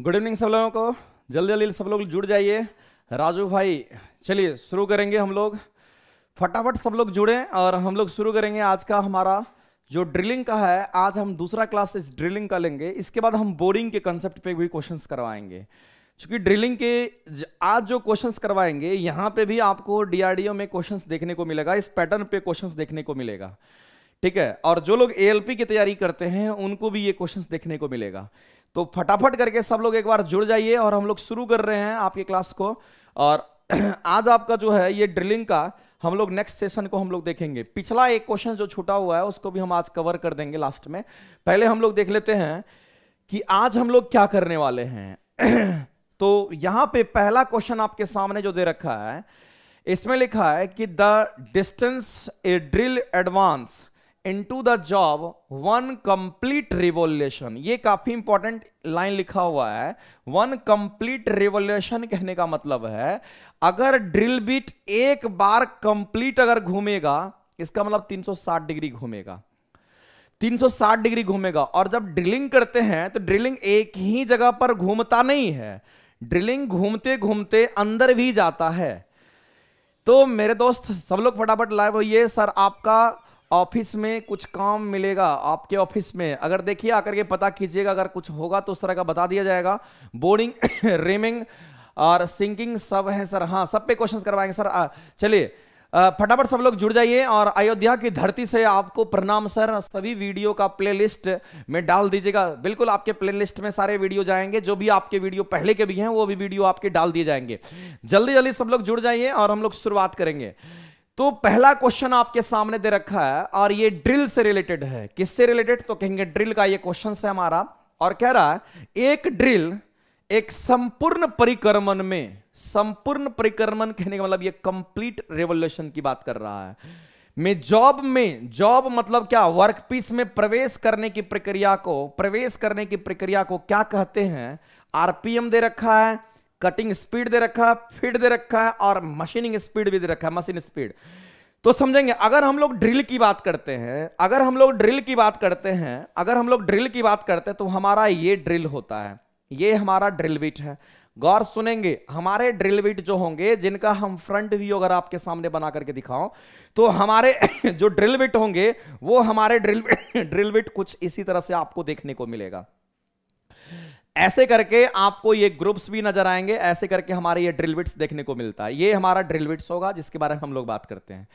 Good evening सब लोगों को जल्दी जल्दी सब लोग जुड़ जाइए राजू भाई चलिए शुरू करेंगे हम लोग फटाफट सब लोग जुड़े और हम लोग शुरू करेंगे आज का हमारा जो ड्रिलिंग का है आज हम दूसरा क्लास इस ड्रिलिंग का लेंगे इसके बाद हम बोरिंग के कंसेप्ट पे भी क्वेश्चंस करवाएंगे क्योंकि ड्रिलिंग के आज जो क्वेश्चंस करवाएंगे यहाँ पे भी आपको डीआरडीओ में क्वेश्चंस देखने को मिलेगा इस पैटर्न पे क्वेश्चंस देखने को मिलेगा ठीक है और जो लोग एएलपी की तैयारी करते हैं उनको भी ये क्वेश्चन देखने को मिलेगा तो फटाफट करके सब लोग एक बार जुड़ जाइए और हम लोग शुरू कर रहे हैं आपके क्लास को और आज आपका जो है ये ड्रिलिंग का हम लोग नेक्स्ट सेशन को हम लोग देखेंगे पिछला एक क्वेश्चन जो छूटा हुआ है उसको भी हम आज कवर कर देंगे लास्ट में पहले हम लोग देख लेते हैं कि आज हम लोग क्या करने वाले हैं तो यहां पे पहला क्वेश्चन आपके सामने जो दे रखा है इसमें लिखा है कि the distance a drill advance into the job one complete revolution ये काफी इंपॉर्टेंट लाइन लिखा हुआ है वन कंप्लीट रिवोल्यूशन कहने का मतलब है अगर ड्रिल बीट एक बार कंप्लीट अगर घूमेगा इसका मतलब 360 डिग्री घूमेगा 360 डिग्री घूमेगा और जब ड्रिलिंग करते हैं तो ड्रिलिंग एक ही जगह पर घूमता नहीं है ड्रिलिंग घूमते घूमते अंदर भी जाता है तो मेरे दोस्त सब लोग फटाफट लाइव हो ये सर आपका ऑफिस में कुछ काम मिलेगा आपके ऑफिस में अगर देखिए आकर के पता कीजिएगा अगर कुछ होगा तो उस तरह का बता दिया जाएगा बोर्डिंग रेमिंग और सिंकिंग सब है सर हाँ सब पे क्वेश्चंस करवाएंगे सर चलिए फटाफट सब लोग जुड़ जाइए और अयोध्या की धरती से आपको प्रणाम सर सभी वीडियो का प्लेलिस्ट में डाल दीजिएगा बिल्कुल आपके प्लेलिस्ट में सारे वीडियो जाएंगे जो भी आपके वीडियो पहले के भी हैं वो भी वीडियो आपके डाल दिए जाएंगे जल्दी जल्दी सब लोग जुड़ जाइए और हम लोग शुरुआत करेंगे तो पहला क्वेश्चन आपके सामने दे रखा है और ये ड्रिल से रिलेटेड है किससे रिलेटेड तो कहेंगे ड्रिल का ये क्वेश्चन है हमारा और कह रहा है एक ड्रिल एक संपूर्ण परिक्रमण में संपूर्ण परिक्रमण कहने का मतलब ये कंप्लीट रेवोल्यूशन की बात कर रहा है में जॉब में जॉब मतलब क्या वर्कपीस में प्रवेश करने की प्रक्रिया को प्रवेश करने की प्रक्रिया को क्या कहते हैं आरपीएम दे रखा है कटिंग स्पीड दे रखा है फिट दे रखा है और मशीनिंग स्पीड भी दे रखा है मशीन स्पीड तो समझेंगे अगर हम लोग ड्रिल की बात करते हैं अगर हम लोग ड्रिल की बात करते हैं अगर हम लोग ड्रिल की बात करते हैं तो हमारा ये ड्रिल होता है ये हमारा ड्रिल बिट है गौर सुनेंगे हमारे ड्रिल बिट जो होंगे जिनका हम फ्रंट व्यू अगर आपके सामने बना करके दिखाओ तो हमारे जो ड्रिल बिट होंगे वो हमारे ड्रिल ड्रिल बिट कुछ इसी तरह से आपको देखने को मिलेगा ऐसे करके आपको ये ग्रुप्स भी नजर आएंगे ऐसे करके हमारे ये ड्रिलविट्स देखने को मिलता है ये हमारा ड्रिलविट्स होगा जिसके बारे में हम लोग बात करते हैं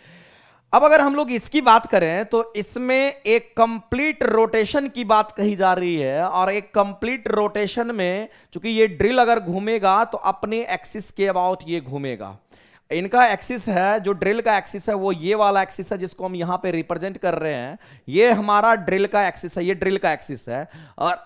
अब अगर हम लोग इसकी बात करें तो इसमें एक कंप्लीट रोटेशन की बात कही जा रही है और एक कंप्लीट रोटेशन में चूंकि ये ड्रिल अगर घूमेगा तो अपने एक्सिस के अबाउट ये घूमेगा इनका एक्सिस है जो ड्रिल का एक्सिस है वो ये वाला एक्सिस है जिसको हम यहां पे रिप्रेजेंट कर रहे हैं ये हमारा ड्रिल का एक्सिस है ये ड्रिल का एक्सिस है और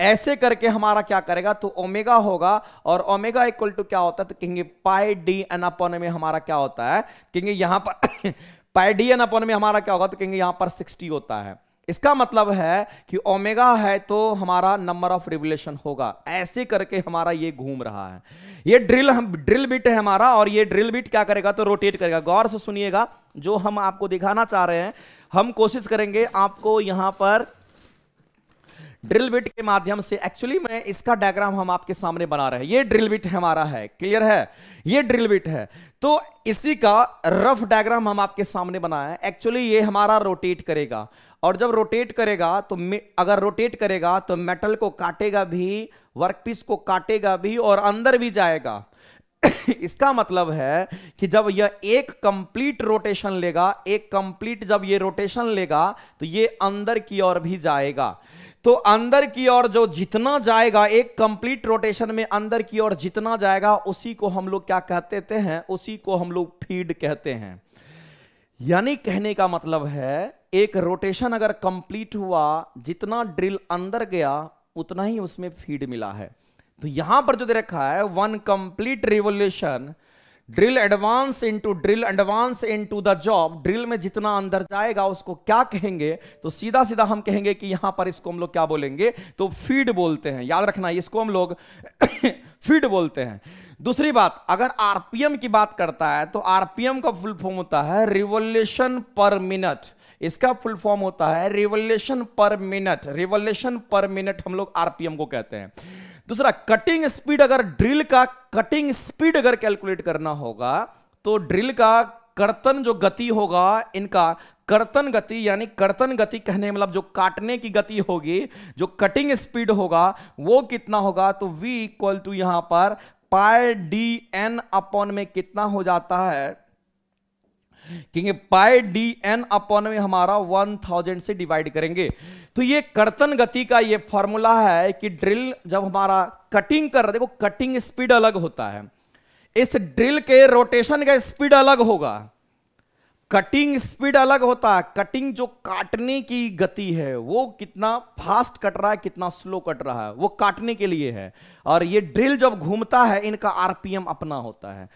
ऐसे करके हमारा क्या करेगा तो ओमेगा होगा और ओमेगा इक्वल टू क्या होता है तो कहेंगे पाई डी एन अपन में हमारा क्या होता है कहेंगे यहां पर पाई डी एन अपन में हमारा क्या होगा तो कहेंगे यहां पर सिक्सटी होता है इसका मतलब है कि ओमेगा है तो हमारा नंबर ऑफ रिवलेशन होगा ऐसे करके हमारा ये घूम रहा है ये ड्रिल हम ड्रिल बिट है हमारा और ये ड्रिल बिट क्या करेगा तो रोटेट करेगा गौर से सुनिएगा जो हम आपको दिखाना चाह रहे हैं हम कोशिश करेंगे आपको यहां पर ड्रिल बिट के माध्यम से एक्चुअली में इसका डायग्राम हम आपके सामने बना रहे हैं ये ड्रिल बिट हमारा है क्लियर है ये ड्रिल बिट है तो इसी का रफ डायग्राम हम आपके सामने बनाया है एक्चुअली ये हमारा रोटेट करेगा और जब रोटेट करेगा तो अगर रोटेट करेगा तो मेटल को काटेगा भी वर्कपीस को काटेगा भी और अंदर भी जाएगा इसका मतलब है कि जब यह एक कंप्लीट रोटेशन लेगा एक कंप्लीट जब ये रोटेशन लेगा तो ये अंदर की ओर भी जाएगा तो अंदर की ओर जो जितना जाएगा एक कंप्लीट रोटेशन में अंदर की ओर जितना जाएगा उसी को हम लोग क्या कहते हैं उसी को हम लोग फीड कहते हैं यानी कहने का मतलब है एक रोटेशन अगर कंप्लीट हुआ जितना ड्रिल अंदर गया उतना ही उसमें फीड मिला है तो यहां पर जो दे रखा है one complete revolution drill advance into drill advance into the job drill में जितना अंदर जाएगा उसको क्या कहेंगे तो सीधा सीधा हम कहेंगे कि यहां पर इसको हम लोग क्या बोलेंगे तो फीड बोलते हैं याद रखना इसको हम लोग फीड बोलते हैं दूसरी बात अगर आरपीएम की बात करता है तो आरपीएम का फुल फॉर्म होता है रिवोल्यूशन पर मिनट इसका फुल फॉर्म होता है revolution per minute revolution per minute हम लोग आरपीएम को कहते हैं दूसरा कटिंग स्पीड अगर ड्रिल का कटिंग स्पीड अगर कैलकुलेट करना होगा तो ड्रिल का कर्तन जो गति होगा इनका कर्तन गति यानी कर्तन गति कहने मतलब जो काटने की गति होगी जो कटिंग स्पीड होगा वो कितना होगा तो v इक्वल टू यहां पर पाई डी एन अपॉन में कितना हो जाता है क्योंकि पाई डी एन अपन में हमारा 1000 से डिवाइड करेंगे तो ये कर्तन गति का ये फॉर्मूला है कि ड्रिल जब हमारा कटिंग कर देखो कटिंग स्पीड अलग होता है इस ड्रिल के रोटेशन का स्पीड अलग होगा कटिंग स्पीड अलग होता है कटिंग जो काटने की गति है वो कितना फास्ट कट रहा है कितना स्लो कट रहा है वो काटने के लिए है और ये ड्रिल जब घूमता है इनका आरपीएम अपना होता है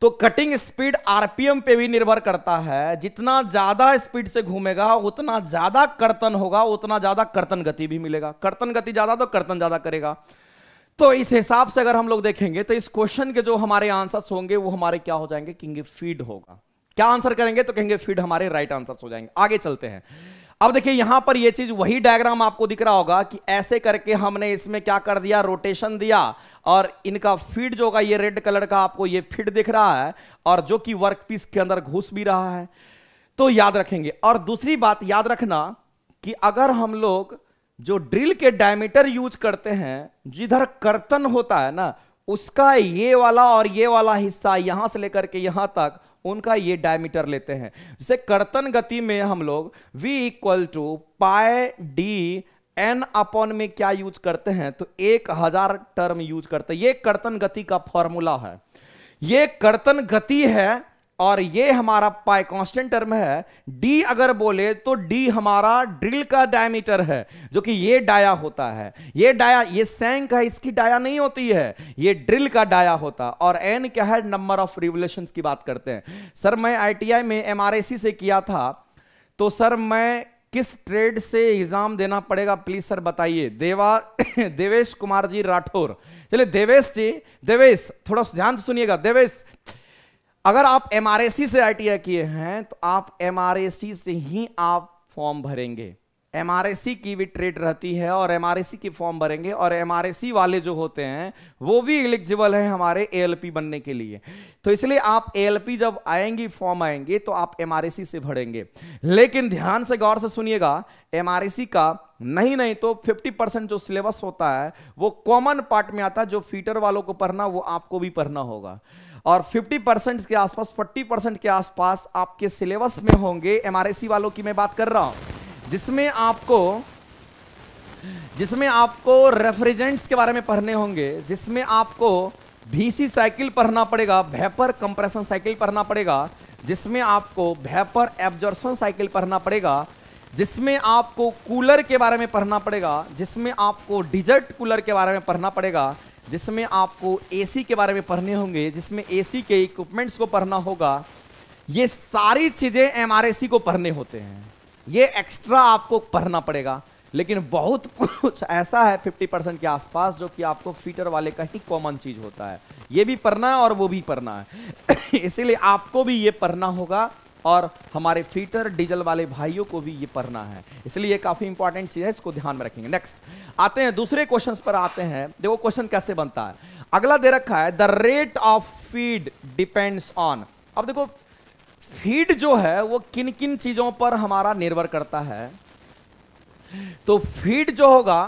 तो कटिंग स्पीड आरपीएम पे भी निर्भर करता है जितना ज्यादा स्पीड से घूमेगा उतना ज्यादा कर्तन होगा उतना ज्यादा कर्तन गति भी मिलेगा कर्तन गति ज्यादा तो कर्तन ज्यादा करेगा तो इस हिसाब से अगर हम लोग देखेंगे तो इस क्वेश्चन के जो हमारे आंसर्स होंगे वो हमारे क्या हो जाएंगे किंग फीड होगा क्या आंसर करेंगे तो कहेंगे फीड हमारे राइट आंसर हो जाएंगे आगे चलते हैं अब देखिए यहां पर यह चीज वही डायग्राम आपको दिख रहा होगा कि ऐसे करके हमने इसमें क्या कर दिया रोटेशन दिया और इनका फीड जो होगा ये रेड कलर का आपको ये फीड दिख रहा है और जो कि वर्क पीस के अंदर घुस भी रहा है तो याद रखेंगे और दूसरी बात याद रखना कि अगर हम लोग जो ड्रिल के डायमीटर यूज करते हैं जिधर कर्तन होता है ना उसका ये वाला और ये वाला हिस्सा यहां से लेकर के यहां तक उनका ये डायमीटर लेते हैं जैसे कर्तन गति में हम लोग v equal to pi D N upon में क्या यूज करते हैं तो एक हजार टर्म यूज करते हैं ये कर्तन गति का फॉर्मूला है ये कर्तन गति है और ये हमारा पाई कांस्टेंट टर्म है डी अगर बोले तो डी हमारा ड्रिल का डायमीटर है जो कि ये डाया होता है ये डाया ये सैंक है इसकी डाया नहीं होती है ये ड्रिल का डाया होता और एन क्या है नंबर ऑफ रिवोल्यूशन की बात करते हैं सर मैं आईटीआई में एमआरएसी से किया था तो सर मैं किस ट्रेड से एग्जाम देना पड़ेगा प्लीज सर बताइए देवा देवेश कुमार जी राठौर चलिए देवेश जी देवेश थोड़ा ध्यान से सुनिएगा देवेश अगर आप एमआरएससी से आईटीआई किए हैं तो आप एमआरएससी से ही आप फॉर्म भरेंगे एम की भी ट्रेड रहती है और एमआरएसी की फॉर्म भरेंगे और एम वाले जो होते हैं वो भी एलिजिबल हैं हमारे ए बनने के लिए तो इसलिए आप ए जब आएंगी फॉर्म आएंगे तो आप एम से भरेंगे लेकिन ध्यान से गौर से सुनिएगा एम का नहीं नहीं तो 50 परसेंट जो सिलेबस होता है वो कॉमन पार्ट में आता है जो फीटर वालों को पढ़ना वो आपको भी पढ़ना होगा और 50 परसेंट के आसपास 40 परसेंट के आसपास आपके सिलेबस में होंगे एमआरएसी वालों की मैं बात कर रहा हूं जिसमें आपको जिसमें आपको रेफ्रिजेंट्स के बारे में पढ़ने होंगे जिसमें आपको भीसी साइकिल पढ़ना पड़ेगा भैपर कंप्रेशन साइकिल पढ़ना पड़ेगा जिसमें आपको वेपर एब्जॉर्सन साइकिल पढ़ना पड़ेगा जिसमें आपको कूलर के बारे में पढ़ना पड़ेगा जिसमें आपको डिजर्ट कूलर के बारे में पढ़ना पड़ेगा जिसमें आपको एसी के बारे में पढ़ने होंगे जिसमें एसी के इक्विपमेंट्स को पढ़ना होगा ये सारी चीज़ें एमआरएसी को पढ़ने होते हैं ये एक्स्ट्रा आपको पढ़ना पड़ेगा लेकिन बहुत कुछ ऐसा है 50 परसेंट के आसपास जो कि आपको फीटर वाले का ही कॉमन चीज होता है ये भी पढ़ना है और वो भी पढ़ना है इसीलिए आपको भी ये पढ़ना होगा और हमारे फीटर डीजल वाले भाइयों को भी ये पढ़ना है इसलिए काफी इंपॉर्टेंट चीज है इसको ध्यान में रखेंगे नेक्स्ट आते हैं दूसरे क्वेश्चन पर आते हैं देखो क्वेश्चन कैसे बनता है अगला दे रखा है the rate of feed depends on अब देखो फीड जो है वो किन किन चीजों पर हमारा निर्भर करता है तो फीड जो होगा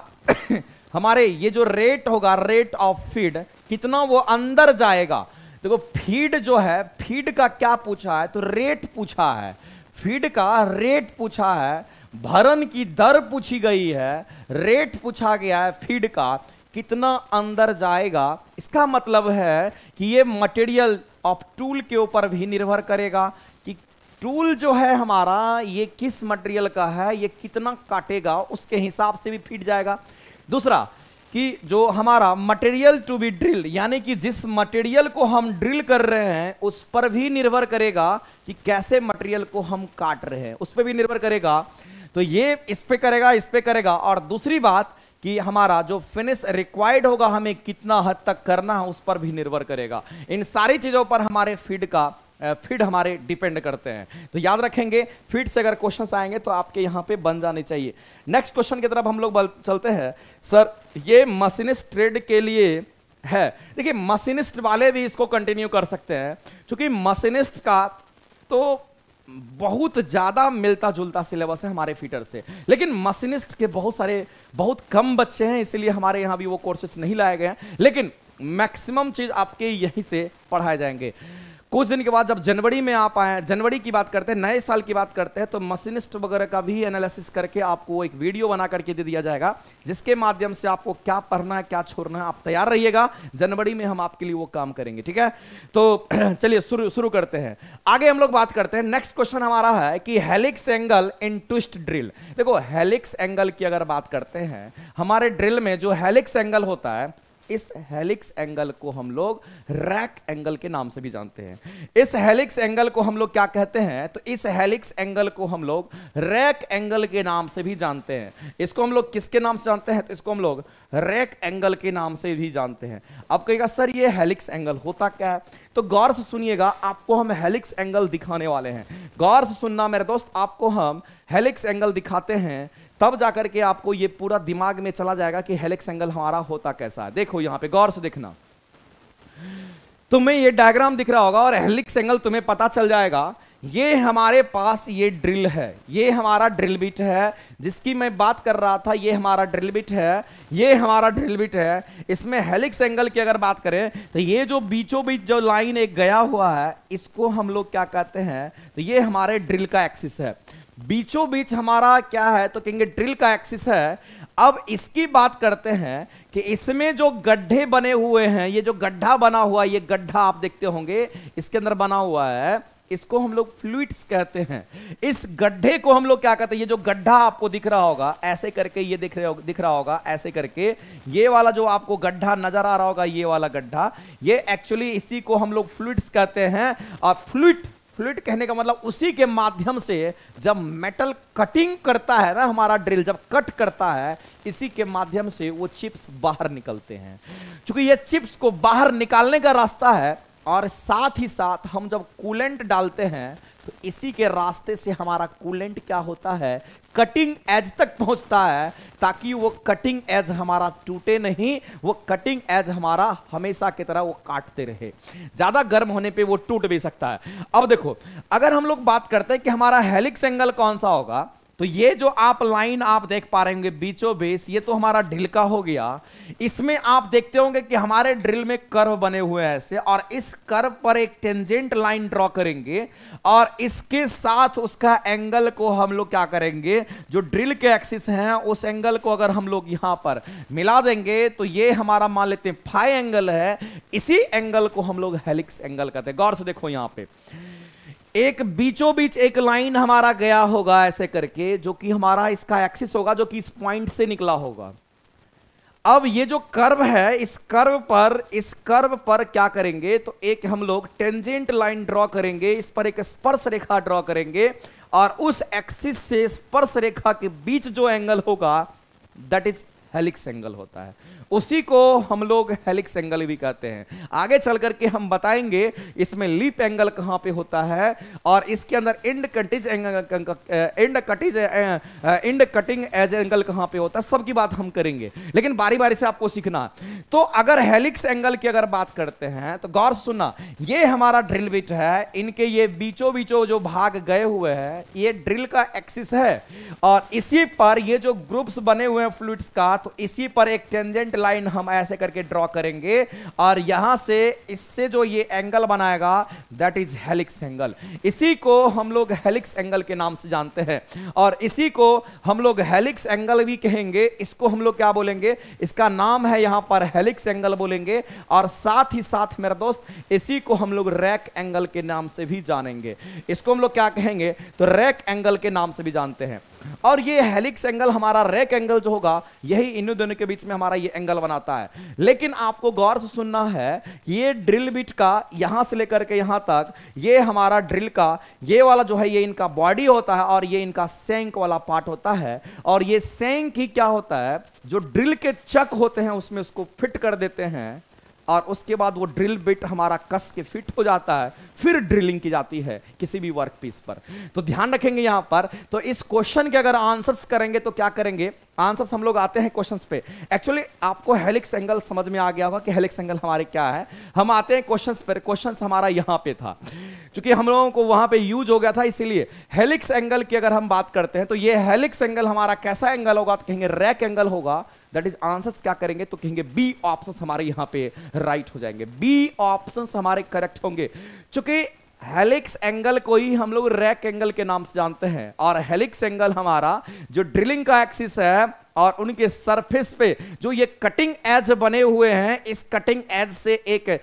हमारे ये जो रेट होगा रेट ऑफ फीड कितना वो अंदर जाएगा देखो फीड जो है फीड का क्या पूछा है तो रेट पूछा है फीड का रेट पूछा है भरण की दर पूछी गई है रेट पूछा गया है फीड का कितना अंदर जाएगा इसका मतलब है कि ये मटेरियल ऑफ टूल के ऊपर भी निर्भर करेगा टूल जो है हमारा ये किस मटेरियल का है ये कितना काटेगा उसके हिसाब से भी फिट जाएगा दूसरा कि जो हमारा मटेरियल टू बी ड्रिल यानी कि जिस मटेरियल को हम ड्रिल कर रहे हैं उस पर भी निर्भर करेगा कि कैसे मटेरियल को हम काट रहे हैं उस पर भी निर्भर करेगा तो ये इस पे करेगा इस पर करेगा और दूसरी बात कि हमारा जो फिनिश रिक्वायर्ड होगा हमें कितना हद तक करना है उस पर भी निर्भर करेगा इन सारी चीज़ों पर हमारे फीड का फीड हमारे डिपेंड करते हैं तो याद रखेंगे फीड से अगर क्वेश्चन आएंगे तो आपके यहाँ पे बन जाने चाहिए नेक्स्ट क्वेश्चन की तरफ हम लोग चलते हैं सर ये मशीनिस्ट ट्रेड के लिए है देखिए मशीनिस्ट वाले भी इसको कंटिन्यू कर सकते हैं क्योंकि मशीनिस्ट का तो बहुत ज़्यादा मिलता जुलता सिलेबस है हमारे फीटर से लेकिन मशीनिस्ट के बहुत सारे बहुत कम बच्चे हैं इसीलिए हमारे यहां भी वो कोर्सेस नहीं लाए गए हैं लेकिन मैक्सिमम चीज़ आपके यहीं से पढ़ाए जाएंगे कुछ दिन के बाद जब जनवरी में आप आए जनवरी की बात करते हैं नए साल की बात करते हैं तो मशीनिस्ट वगैरह का भी एनालिसिस करके आपको एक वीडियो बना करके दे दिया जाएगा जिसके माध्यम से आपको क्या पढ़ना है क्या छोड़ना है आप तैयार रहिएगा जनवरी में हम आपके लिए वो काम करेंगे ठीक है तो चलिए शुरू शुरू करते हैं आगे हम लोग बात करते हैं नेक्स्ट क्वेश्चन हमारा है कि helix angle in twist drill देखो हेलिक्स एंगल की अगर बात करते हैं हमारे ड्रिल में जो हेलिक्स एंगल होता है इस हेलिक्स एंगल को हम लोग रैक एंगल के नाम से भी जानते हैं इस हेलिक्स एंगल को हम लोग क्या कहते हैं तो इस हेलिक्स एंगल को हम लोग रैक एंगल के नाम से भी जानते हैं इसको हम लोग किसके नाम से जानते हैं तो इसको हम लोग रैक एंगल के नाम से भी जानते हैं अब कहेगा सर ये हेलिक्स एंगल होता क्या है तो गौर से सुनिएगा आपको हम हेलिक्स एंगल दिखाने वाले हैं गौर से सुनना मेरे दोस्त आपको हम हेलिक्स एंगल दिखाते हैं तब जाकर के आपको ये पूरा दिमाग में चला जाएगा कि हेलिक्स एंगल हमारा होता कैसा है देखो यहां पे गौर से देखना तुम्हें ये डायग्राम दिख रहा होगा और हेलिक्स एंगल तुम्हें पता चल जाएगा ये हमारे पास ये ड्रिल है ये हमारा ड्रिल बिट है जिसकी मैं बात कर रहा था ये हमारा ड्रिल बिट है ये हमारा ड्रिल बिट है इसमें हेलिक्स एंगल की अगर बात करें तो ये जो बीचों बीच जो लाइन एक गया हुआ है इसको हम लोग क्या कहते हैं तो ये हमारे ड्रिल का एक्सिस है बीचों बीच हमारा क्या है तो कहेंगे ड्रिल का एक्सिस है अब इसकी बात करते हैं कि इसमें जो गड्ढे बने हुए हैं ये जो गड्ढा बना हुआ ये गड्ढा आप देखते होंगे इसके अंदर बना हुआ है इसको हम लोग फ्लूड्स कहते हैं इस गड्ढे को हम लोग क्या कहते हैं ये जो गड्ढा आपको दिख रहा होगा ऐसे करके ये दिख रहे हो दिख रहा होगा ऐसे करके ये वाला जो आपको गड्ढा नजर आ रहा होगा ये वाला गड्ढा ये एक्चुअली इसी को हम लोग फ्लूड्स कहते हैं और फ्लूट फ्लूड कहने का मतलब उसी के माध्यम से जब मेटल कटिंग करता है ना हमारा ड्रिल जब कट करता है इसी के माध्यम से वो चिप्स बाहर निकलते हैं क्योंकि ये चिप्स को बाहर निकालने का रास्ता है और साथ ही साथ हम जब कूलेंट डालते हैं तो इसी के रास्ते से हमारा कूलेंट क्या होता है कटिंग एज तक पहुंचता है ताकि वो कटिंग एज हमारा टूटे नहीं वो कटिंग एज हमारा हमेशा की तरह वो काटते रहे ज्यादा गर्म होने पे वो टूट भी सकता है अब देखो अगर हम लोग बात करते हैं कि हमारा हेलिक्स एंगल कौन सा होगा तो ये जो आप लाइन आप देख पा रहे होंगे बीचों बीच ये तो हमारा ड्रिल का हो गया इसमें आप देखते होंगे कि हमारे ड्रिल में कर्व बने हुए हैं ऐसे और इस कर्व पर एक टेंजेंट लाइन ड्रॉ करेंगे और इसके साथ उसका एंगल को हम लोग क्या करेंगे जो ड्रिल के एक्सिस हैं उस एंगल को अगर हम लोग यहां पर मिला देंगे तो ये हमारा मान लेते हैं फाइव एंगल है इसी एंगल को हम लोग हेलिक्स एंगल कहते हैं गौर से देखो यहां पर एक बीचों बीच एक लाइन हमारा गया होगा ऐसे करके जो कि हमारा इसका एक्सिस होगा जो कि इस पॉइंट से निकला होगा अब ये जो कर्व है इस कर्व पर इस कर्व पर क्या करेंगे तो एक हम लोग टेंजेंट लाइन ड्रॉ करेंगे इस पर एक स्पर्श रेखा ड्रॉ करेंगे और उस एक्सिस से स्पर्श रेखा के बीच जो एंगल होगा दैट इज हेलिक्स एंगल होता है उसी को हम लोग हेलिक्स एंगल भी कहते हैं आगे चल करके हम बताएंगे इसमें लीप एंगल कहां पे होता है और इसके अंदर end cutting end cutting end cutting edge angle कहां पे होता है सबकी बात हम करेंगे लेकिन बारी बारी से आपको सीखना तो अगर हेलिक्स एंगल की अगर बात करते हैं तो गौर सुनना ये हमारा ड्रिल बिट है इनके ये बीचो बीचो जो भाग गए हुए हैं ये ड्रिल का एक्सिस है और इसी पर ये जो ग्रुप्स बने हुए हैं फ्लूड्स का तो इसी पर एक टेंजेंट लाइन हम ऐसे करके ड्रॉ करेंगे और यहां से इससे जो ये एंगल बनाएगा दैट इज हेलिक्स एंगल इसी को हम लोग हेलिक्स एंगल के नाम से जानते हैं और इसी को हम लोग हेलिक्स एंगल भी कहेंगे इसको हम लोग क्या बोलेंगे इसका नाम है यहां पर हेलिक्स एंगल बोलेंगे और साथ ही साथ मेरा दोस्त इसी को हम लोग रैक एंगल के नाम से भी जानेंगे इसको हम लोग क्या कहेंगे तो रैक एंगल के नाम से भी जानते हैं और ये हेलिक्स एंगल हमारा रैक एंगल जो होगा यही इन दोनों के बीच में हमारा ये एंगल एंगल बनाता है लेकिन आपको गौर से सुनना है ये ड्रिल बिट का यहां से लेकर के यहां तक ये हमारा ड्रिल का ये वाला जो है ये इनका बॉडी होता है और ये इनका सेंक वाला पार्ट होता है और ये सेंक ही क्या होता है जो ड्रिल के चक होते हैं उसमें उसको फिट कर देते हैं और उसके बाद वो ड्रिल बिट हमारा कस के फिट हो जाता है फिर ड्रिलिंग की जाती है किसी भी वर्क पीस पर तो ध्यान रखेंगे यहां पर तो इस क्वेश्चन के अगर आंसर्स करेंगे तो क्या करेंगे आंसर्स हम लोग आते हैं क्वेश्चंस पे एक्चुअली आपको हेलिक्स एंगल समझ में आ गया होगा कि हेलिक्स एंगल हमारे क्या है हम आते हैं क्वेश्चंस पर क्वेश्चंस हमारा यहां पे था क्योंकि हम लोगों को वहां पे यूज हो गया था इसीलिए हेलिक्स एंगल की अगर हम बात करते हैं तो ये हेलिक्स एंगल हमारा कैसा एंगल होगा तो कहेंगे रैक एंगल होगा दैट इज आंसर्स क्या करेंगे तो कहेंगे बी ऑप्शन हमारे यहां पे राइट हो जाएंगे बी ऑप्शन हमारे करेक्ट होंगे चूंकि हेलिक्स एंगल को ही हम लोग रैक एंगल के नाम से जानते हैं और हेलिक्स एंगल हमारा जो ड्रिलिंग का एक्सिस है और उनके सरफेस पे जो ये कटिंग एज बने हुए हैं इस कटिंग एज से एक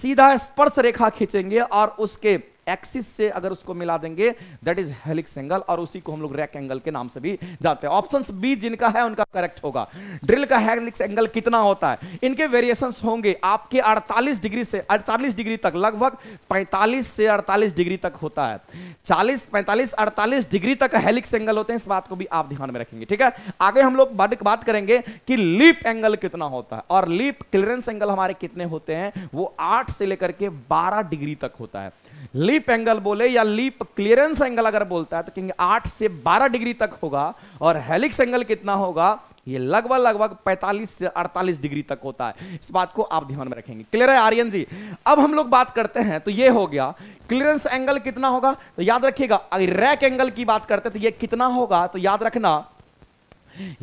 सीधा स्पर्श रेखा खींचेंगे और उसके एक्सिस से अगर उसको मिला देंगे दैट इज हेलिक्स एंगल और उसी को हम लोग रैक एंगल के नाम से भी जाते हैं ऑप्शन बी जिनका है उनका करेक्ट होगा ड्रिल का हेलिक्स एंगल कितना होता है इनके वेरिएशन होंगे आपके अड़तालीस डिग्री से अड़तालीस डिग्री तक लगभग पैंतालीस से अड़तालीस डिग्री तक होता है चालीस पैंतालीस अड़तालीस डिग्री तक हेलिक्स एंगल होते हैं इस बात को भी आप ध्यान में रखेंगे ठीक है आगे हम लोग बात करेंगे कि लीप एंगल कितना होता है और लीप क्लियरेंस एंगल हमारे कितने होते हैं वो आठ से लेकर के बारह डिग्री तक होता है लीप एंगल बोले या लीप क्लियरेंस एंगल अगर बोलता है तो कहेंगे आठ से बारह डिग्री तक होगा और हेलिक्स एंगल कितना होगा ये लगभग लगभग 45 से 48 डिग्री तक होता है इस बात को आप ध्यान में रखेंगे क्लियर है आर्यन जी अब हम लोग बात करते हैं तो ये हो गया क्लियरेंस एंगल कितना होगा तो याद रखिएगा अगर रैक एंगल की बात करते हैं तो ये कितना होगा तो याद रखना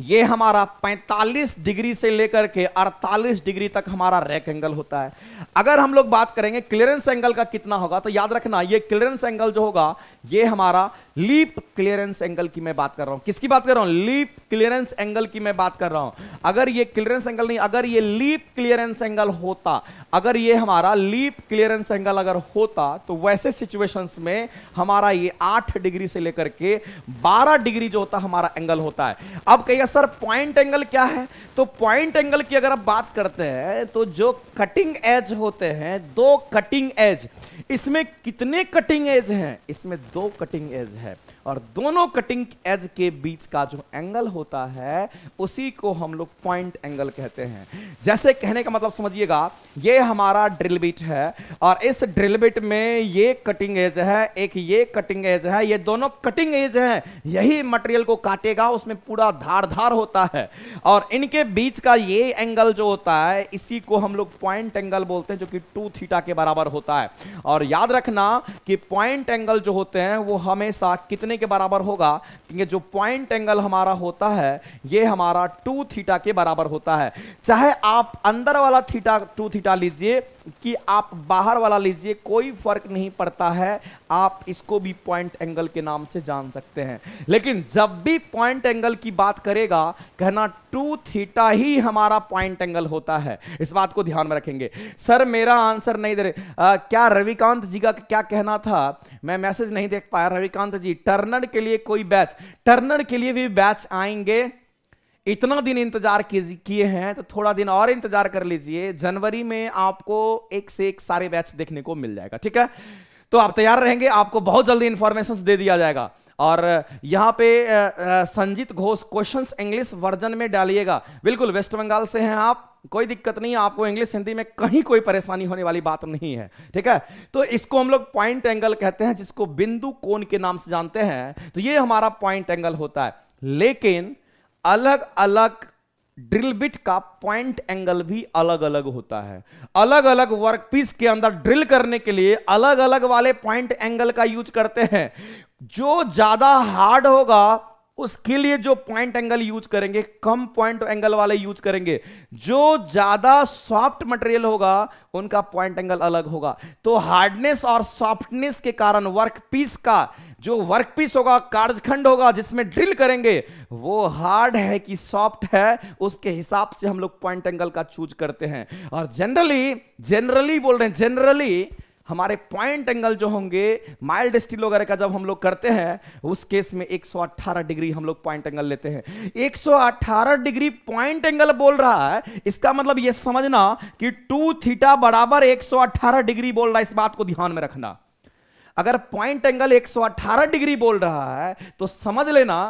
ये हमारा 45 डिग्री से लेकर के 48 डिग्री तक हमारा रैक एंगल होता है अगर हम लोग बात करेंगे क्लियरेंस एंगल का कितना होगा तो याद रखना ये क्लियरेंस एंगल जो होगा ये हमारा लीप क्लियरेंस एंगल की मैं बात कर रहा हूं किसकी बात कर रहा हूं लीप क्लियरेंस एंगल की मैं बात कर रहा हूं अगर ये क्लियरेंस एंगल नहीं अगर ये लीप क्लियरेंस एंगल होता अगर ये हमारा लीप क्लियरेंस एंगल अगर होता तो वैसे सिचुएशंस में हमारा ये आठ डिग्री से लेकर के बारह डिग्री जो होता हमारा एंगल होता है अब कहिए सर पॉइंट एंगल क्या है तो पॉइंट एंगल की अगर आप बात करते हैं तो जो कटिंग एज होते हैं दो कटिंग एज इसमें कितने कटिंग एज हैं इसमें दो कटिंग एज है और दोनों कटिंग एज के बीच का जो एंगल होता है उसी को हम लोग पॉइंट एंगल कहते हैं जैसे कहने का मतलब समझिएगा ये हमारा ड्रिल बिट है और इस ड्रिल बिट में ये कटिंग एज है एक ये कटिंग एज है ये दोनों कटिंग एज है यही मटेरियल को काटेगा उसमें पूरा धार धार होता है और इनके बीच का ये एंगल जो होता है इसी को हम लोग पॉइंट एंगल बोलते हैं जो कि टू थीटा के बराबर होता है और याद रखना कि पॉइंट एंगल जो होते हैं वो हमेशा कितने कितने के बराबर होगा ये जो पॉइंट एंगल हमारा होता है ये हमारा टू थीटा के बराबर होता है चाहे आप अंदर वाला थीटा टू थीटा लीजिए कि आप बाहर वाला लीजिए कोई फर्क नहीं पड़ता है आप इसको भी पॉइंट एंगल के नाम से जान सकते हैं लेकिन जब भी पॉइंट एंगल की बात करेगा कहना टू थीटा ही हमारा पॉइंट एंगल होता है इस बात को ध्यान में रखेंगे सर मेरा आंसर नहीं दे रहे आ, क्या रविकांत जी का क्या कहना था मैं मैसेज नहीं देख पाया रविकांत जी टर्नर के लिए कोई बैच टर्नर के लिए भी बैच आएंगे इतना दिन इंतजार किए हैं तो थोड़ा दिन और इंतजार कर लीजिए जनवरी में आपको एक से एक सारे बैच देखने को मिल जाएगा ठीक है तो आप तैयार रहेंगे आपको बहुत जल्दी इंफॉर्मेशन दे दिया जाएगा और यहाँ पे Sanjeet Ghosh questions English version में डालिएगा बिल्कुल वेस्ट बंगाल से हैं आप कोई दिक्कत नहीं आपको इंग्लिश हिंदी में कहीं कोई परेशानी होने वाली बात नहीं है ठीक है तो इसको हम लोग पॉइंट एंगल कहते हैं जिसको बिंदु कोण के नाम से जानते हैं तो ये हमारा पॉइंट एंगल होता है लेकिन अलग अलग ड्रिल बिट का पॉइंट एंगल भी अलग अलग होता है अलग अलग वर्कपीस के अंदर ड्रिल करने के लिए अलग अलग वाले पॉइंट एंगल का यूज करते हैं जो ज्यादा हार्ड होगा उसके लिए जो पॉइंट एंगल यूज करेंगे कम पॉइंट एंगल वाले यूज करेंगे जो ज्यादा सॉफ्ट मटेरियल होगा उनका पॉइंट एंगल अलग होगा तो हार्डनेस और सॉफ्टनेस के कारण वर्क पीस का जो वर्क पीस होगा कार्यखंड होगा जिसमें ड्रिल करेंगे वो हार्ड है कि सॉफ्ट है उसके हिसाब से हम लोग पॉइंट एंगल का चूज करते हैं और जनरली जनरली बोल रहे हैं जनरली हमारे पॉइंट एंगल जो होंगे माइल्ड स्टील वगैरह का जब हम लोग करते हैं उस केस में 118 डिग्री हम लोग पॉइंट एंगल लेते हैं 118 डिग्री पॉइंट एंगल बोल रहा है इसका मतलब यह समझना कि टू थीटा बराबर 118 डिग्री बोल रहा है इस बात को ध्यान में रखना अगर पॉइंट एंगल 118 डिग्री बोल रहा है तो समझ लेना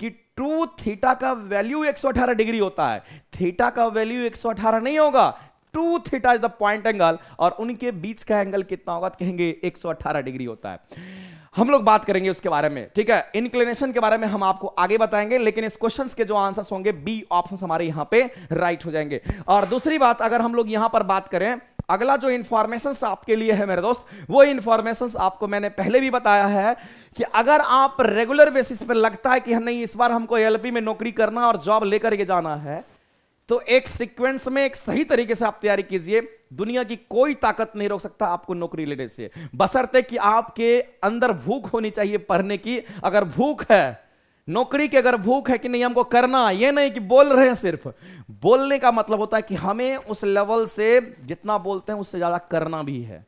कि टू थीटा का वैल्यू 118 डिग्री होता है थीटा का वैल्यू 118 नहीं होगा two theta is the point angle और उनके बीच का एंगल कितना होगा तो कहेंगे 118 डिग्री होता है हम लोग बात करेंगे उसके बारे में ठीक है इंक्लिनेशन के बारे में हम आपको आगे बताएंगे लेकिन इस क्वेश्चन के जो आंसर होंगे बी ऑप्शन हमारे यहां पे राइट हो जाएंगे और दूसरी बात अगर हम लोग यहां पर बात करें अगला जो इंफॉर्मेशन आपके लिए है मेरे दोस्त वो इंफॉर्मेशन आपको मैंने पहले भी बताया है कि अगर आप रेगुलर बेसिस पर लगता है कि नहीं इस बार हमको एल में नौकरी करना और जॉब लेकर के जाना है तो एक सीक्वेंस में एक सही तरीके से आप तैयारी कीजिए दुनिया की कोई ताकत नहीं रोक सकता आपको नौकरी लेने से बसरते कि आपके अंदर भूख होनी चाहिए पढ़ने की अगर भूख है नौकरी की अगर भूख है कि नहीं हमको करना ये नहीं कि बोल रहे हैं सिर्फ बोलने का मतलब होता है कि हमें उस लेवल से जितना बोलते हैं उससे ज्यादा करना भी है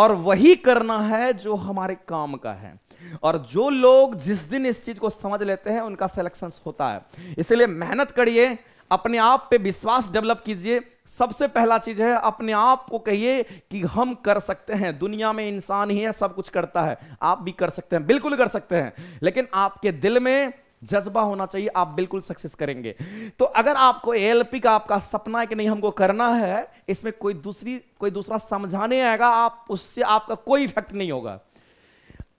और वही करना है जो हमारे काम का है और जो लोग जिस दिन इस चीज को समझ लेते हैं उनका सिलेक्शन होता है इसलिए मेहनत करिए अपने आप पे विश्वास डेवलप कीजिए सबसे पहला चीज है अपने आप को कहिए कि हम कर सकते हैं दुनिया में इंसान ही है सब कुछ करता है आप भी कर सकते हैं बिल्कुल कर सकते हैं लेकिन आपके दिल में जज्बा होना चाहिए आप बिल्कुल सक्सेस करेंगे तो अगर आपको एएलपी का आपका सपना है कि नहीं हमको करना है इसमें कोई दूसरी कोई दूसरा समझाने आएगा आप उससे आपका कोई इफेक्ट नहीं होगा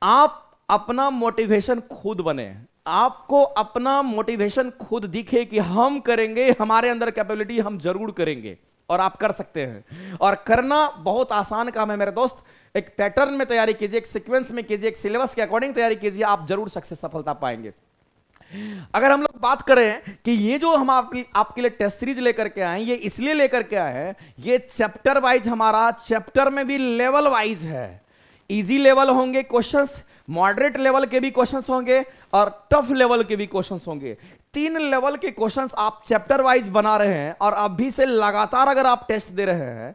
आप अपना मोटिवेशन खुद बने आपको अपना मोटिवेशन खुद दिखे कि हम करेंगे हमारे अंदर कैपेबिलिटी हम जरूर करेंगे और आप कर सकते हैं और करना बहुत आसान काम है मेरे दोस्त एक पैटर्न में तैयारी कीजिए एक सीक्वेंस में कीजिए एक सिलेबस के अकॉर्डिंग तैयारी कीजिए आप जरूर सक्सेस सफलता पाएंगे अगर हम लोग बात करें कि ये जो हम आप, आपके लिए टेस्ट सीरीज लेकर के आए ये इसलिए लेकर के आए हैं ये चैप्टर वाइज हमारा चैप्टर में भी लेवल वाइज है इजी लेवल होंगे क्वेश्चंस मॉडरेट लेवल के भी क्वेश्चंस होंगे और टफ लेवल के भी क्वेश्चंस होंगे तीन लेवल के क्वेश्चंस आप चैप्टर वाइज बना रहे हैं और अभी से लगातार अगर आप टेस्ट दे रहे हैं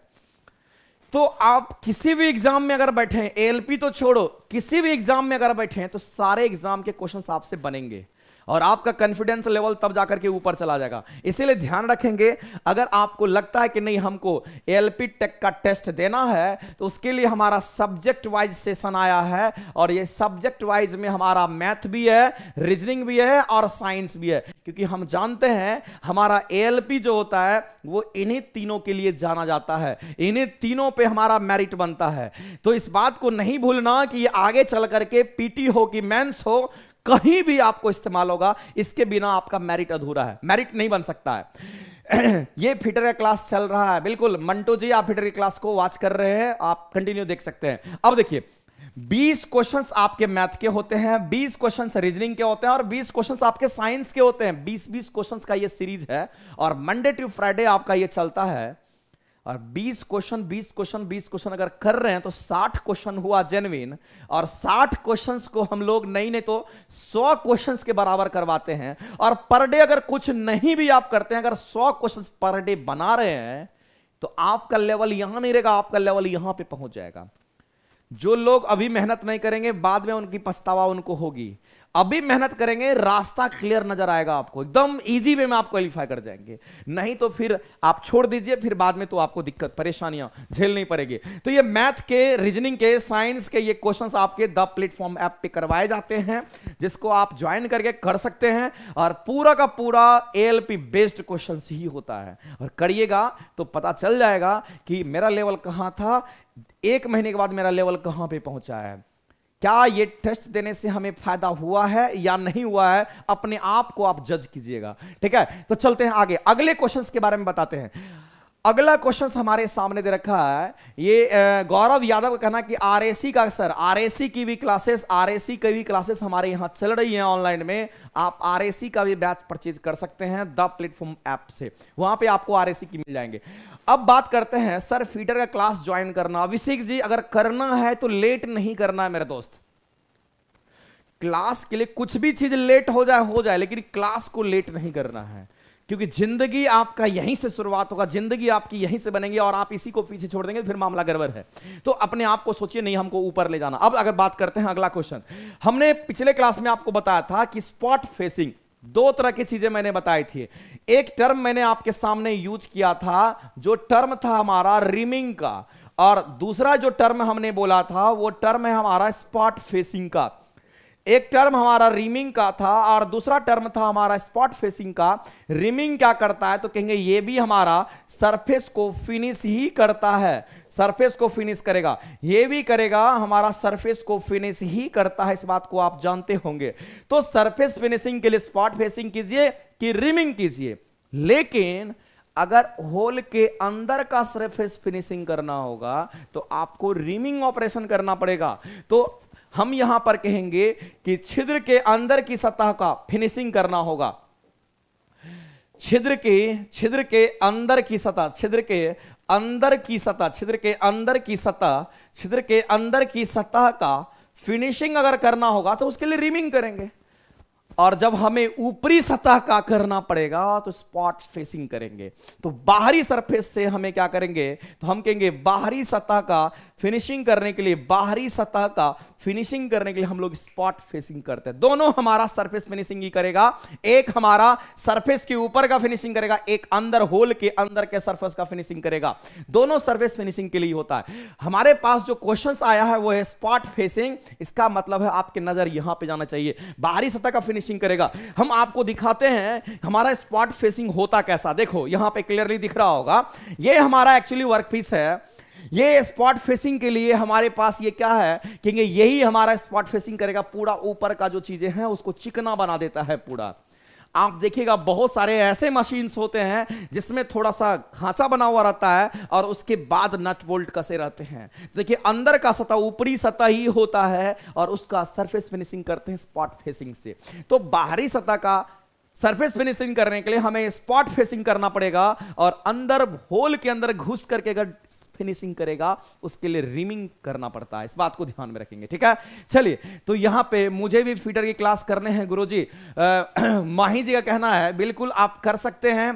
तो आप किसी भी एग्जाम में अगर बैठे एलपी तो छोड़ो किसी भी एग्जाम में अगर बैठे तो सारे एग्जाम के क्वेश्चन आपसे बनेंगे और आपका कॉन्फिडेंस लेवल तब जाकर के ऊपर चला जाएगा इसीलिए ध्यान रखेंगे अगर आपको लगता है कि नहीं हमको एलपी टेक का टेस्ट देना है तो उसके लिए हमारा सब्जेक्ट वाइज सेशन आया है और ये सब्जेक्ट वाइज में हमारा मैथ भी है रीजनिंग भी है और साइंस भी है क्योंकि हम जानते हैं हमारा पी जो होता है वो इन्हीं तीनों के लिए जाना जाता है इन्हीं तीनों पे हमारा मेरिट बनता है तो इस बात को नहीं भूलना कि ये आगे चल करके पीटी हो कि मेंस हो कहीं भी आपको इस्तेमाल होगा इसके बिना आपका मेरिट अधूरा है मेरिट नहीं बन सकता है ये फिटर का क्लास चल रहा है बिल्कुल मंटो जी आप फिटर की क्लास को वॉच कर रहे हैं आप कंटिन्यू देख सकते हैं अब देखिए 20 क्वेश्चंस आपके मैथ के होते हैं 20 क्वेश्चंस रीजनिंग के होते हैं और 20 क्वेश्चंस आपके साइंस के होते हैं 20 20 क्वेश्चंस का ये सीरीज है और मंडे टू फ्राइडे आपका ये चलता है और 20 क्वेश्चन 20 क्वेश्चन 20 क्वेश्चन अगर कर रहे हैं तो 60 क्वेश्चन हुआ जेनविन और 60 क्वेश्चंस को हम लोग नहीं नहीं तो 100 क्वेश्चंस के बराबर करवाते हैं और पर डे अगर कुछ नहीं भी आप करते हैं अगर 100 क्वेश्चंस पर डे बना रहे हैं तो आपका लेवल यहां नहीं रहेगा आपका लेवल यहां पर पहुंच जाएगा जो लोग अभी मेहनत नहीं करेंगे बाद में उनकी पछतावा उनको होगी अभी मेहनत करेंगे रास्ता क्लियर नजर आएगा आपको एकदम इजी वे में आप क्वालिफाई कर जाएंगे नहीं तो फिर आप छोड़ दीजिए फिर बाद में तो आपको दिक्कत परेशानियां झेल नहीं पड़ेगी तो ये मैथ के रीजनिंग के साइंस के ये क्वेश्चंस आपके द प्लेटफॉर्म ऐप पे करवाए जाते हैं जिसको आप ज्वाइन करके कर सकते हैं और पूरा का पूरा ए बेस्ड क्वेश्चन ही होता है और करिएगा तो पता चल जाएगा कि मेरा लेवल कहां था एक महीने के बाद मेरा लेवल कहां पे पहुंचा है क्या ये टेस्ट देने से हमें फायदा हुआ है या नहीं हुआ है अपने आप को आप जज कीजिएगा ठीक है तो चलते हैं आगे अगले क्वेश्चंस के बारे में बताते हैं अगला क्वेश्चन हमारे सामने दे रखा है ये गौरव यादव का कहना कि आरएसी का सर आरएसी की भी क्लासेस आरएसी की भी क्लासेस हमारे यहां चल रही है ऑनलाइन में आप आरएसी का भी बैच परचेज कर सकते हैं द प्लेटफॉर्म ऐप से वहां पे आपको आरएसी की मिल जाएंगे अब बात करते हैं सर फीडर का क्लास ज्वाइन करना अभिषेक जी अगर करना है तो लेट नहीं करना है मेरे दोस्त क्लास के लिए कुछ भी चीज लेट हो जाए हो जाए लेकिन क्लास को लेट नहीं करना है क्योंकि जिंदगी आपका यहीं से शुरुआत होगा जिंदगी आपकी यहीं से बनेगी और आप इसी को पीछे छोड़ देंगे फिर मामला गड़बड़ है तो अपने आप को सोचिए नहीं हमको ऊपर ले जाना अब अगर बात करते हैं अगला क्वेश्चन हमने पिछले क्लास में आपको बताया था कि स्पॉट फेसिंग दो तरह की चीजें मैंने बताई थी एक टर्म मैंने आपके सामने यूज किया था जो टर्म था हमारा रिमिंग का और दूसरा जो टर्म हमने बोला था वो टर्म है हमारा स्पॉट फेसिंग का एक टर्म हमारा रिमिंग का था और दूसरा टर्म था हमारा स्पॉट फेसिंग का रिमिंग क्या करता है तो कहेंगे ये भी हमारा सरफेस को फिनिश ही करता है सरफेस को फिनिश करेगा ये भी करेगा हमारा सरफेस को फिनिश ही करता है इस बात को आप जानते होंगे तो सरफेस फिनिशिंग के लिए स्पॉट फेसिंग कीजिए कि रिमिंग कीजिए लेकिन अगर होल के अंदर का सरफेस फिनिशिंग करना होगा तो आपको रिमिंग ऑपरेशन करना पड़ेगा तो हम यहां पर कहेंगे कि छिद्र के अंदर की सतह का फिनिशिंग करना होगा छिद्र के छिद्र के अंदर की सतह छिद्र के अंदर की सतह छिद्र के अंदर की सतह छिद्र के अंदर की सतह का फिनिशिंग अगर करना होगा तो उसके लिए रिमिंग करेंगे और जब हमें ऊपरी सतह का करना पड़ेगा तो स्पॉट फेसिंग करेंगे तो बाहरी सरफेस से हमें क्या करेंगे तो हम कहेंगे बाहरी सतह का फिनिशिंग करने के लिए बाहरी सतह का फिनिशिंग करने के लिए हम लोग स्पॉट फेसिंग करते हैं दोनों हमारा सरफेस फिनिशिंग ही करेगा एक हमारा सरफेस के ऊपर का फिनिशिंग करेगा एक अंदर होल के अंदर के सरफेस का फिनिशिंग करेगा दोनों सरफेस फिनिशिंग के लिए होता है हमारे पास जो क्वेश्चन आया है वो है स्पॉट फेसिंग इसका मतलब है आपकी नजर यहां पर जाना चाहिए बाहरी सतह का फिनिशिंग करेगा हम आपको दिखाते हैं हमारा स्पॉट फेसिंग होता कैसा देखो यहां पर क्लियरली दिख रहा होगा यह हमारा एक्चुअली वर्क है ये स्पॉट फेसिंग के लिए हमारे पास ये क्या है कि यही हमारा स्पॉट फेसिंग करेगा पूरा ऊपर का जो चीजें हैं उसको चिकना बना देता है पूरा आप देखिएगा बहुत सारे ऐसे मशीन्स होते हैं जिसमें थोड़ा सा खांचा बना हुआ रहता है और उसके बाद नट बोल्ट कसे रहते हैं देखिए अंदर का सतह ऊपरी सतह ही होता है और उसका सरफेस फिनिशिंग करते हैं स्पॉट फेसिंग से तो बाहरी सतह का सरफेस फिनिशिंग करने के लिए हमें स्पॉट फेसिंग करना पड़ेगा और अंदर होल के अंदर घुस करके अगर फिनिशिंग करेगा उसके लिए रिमिंग करना पड़ता है इस बात को ध्यान में रखेंगे ठीक है चलिए तो यहां पे मुझे भी फीडर की क्लास करने हैं गुरु जी माही जी का कहना है बिल्कुल आप कर सकते हैं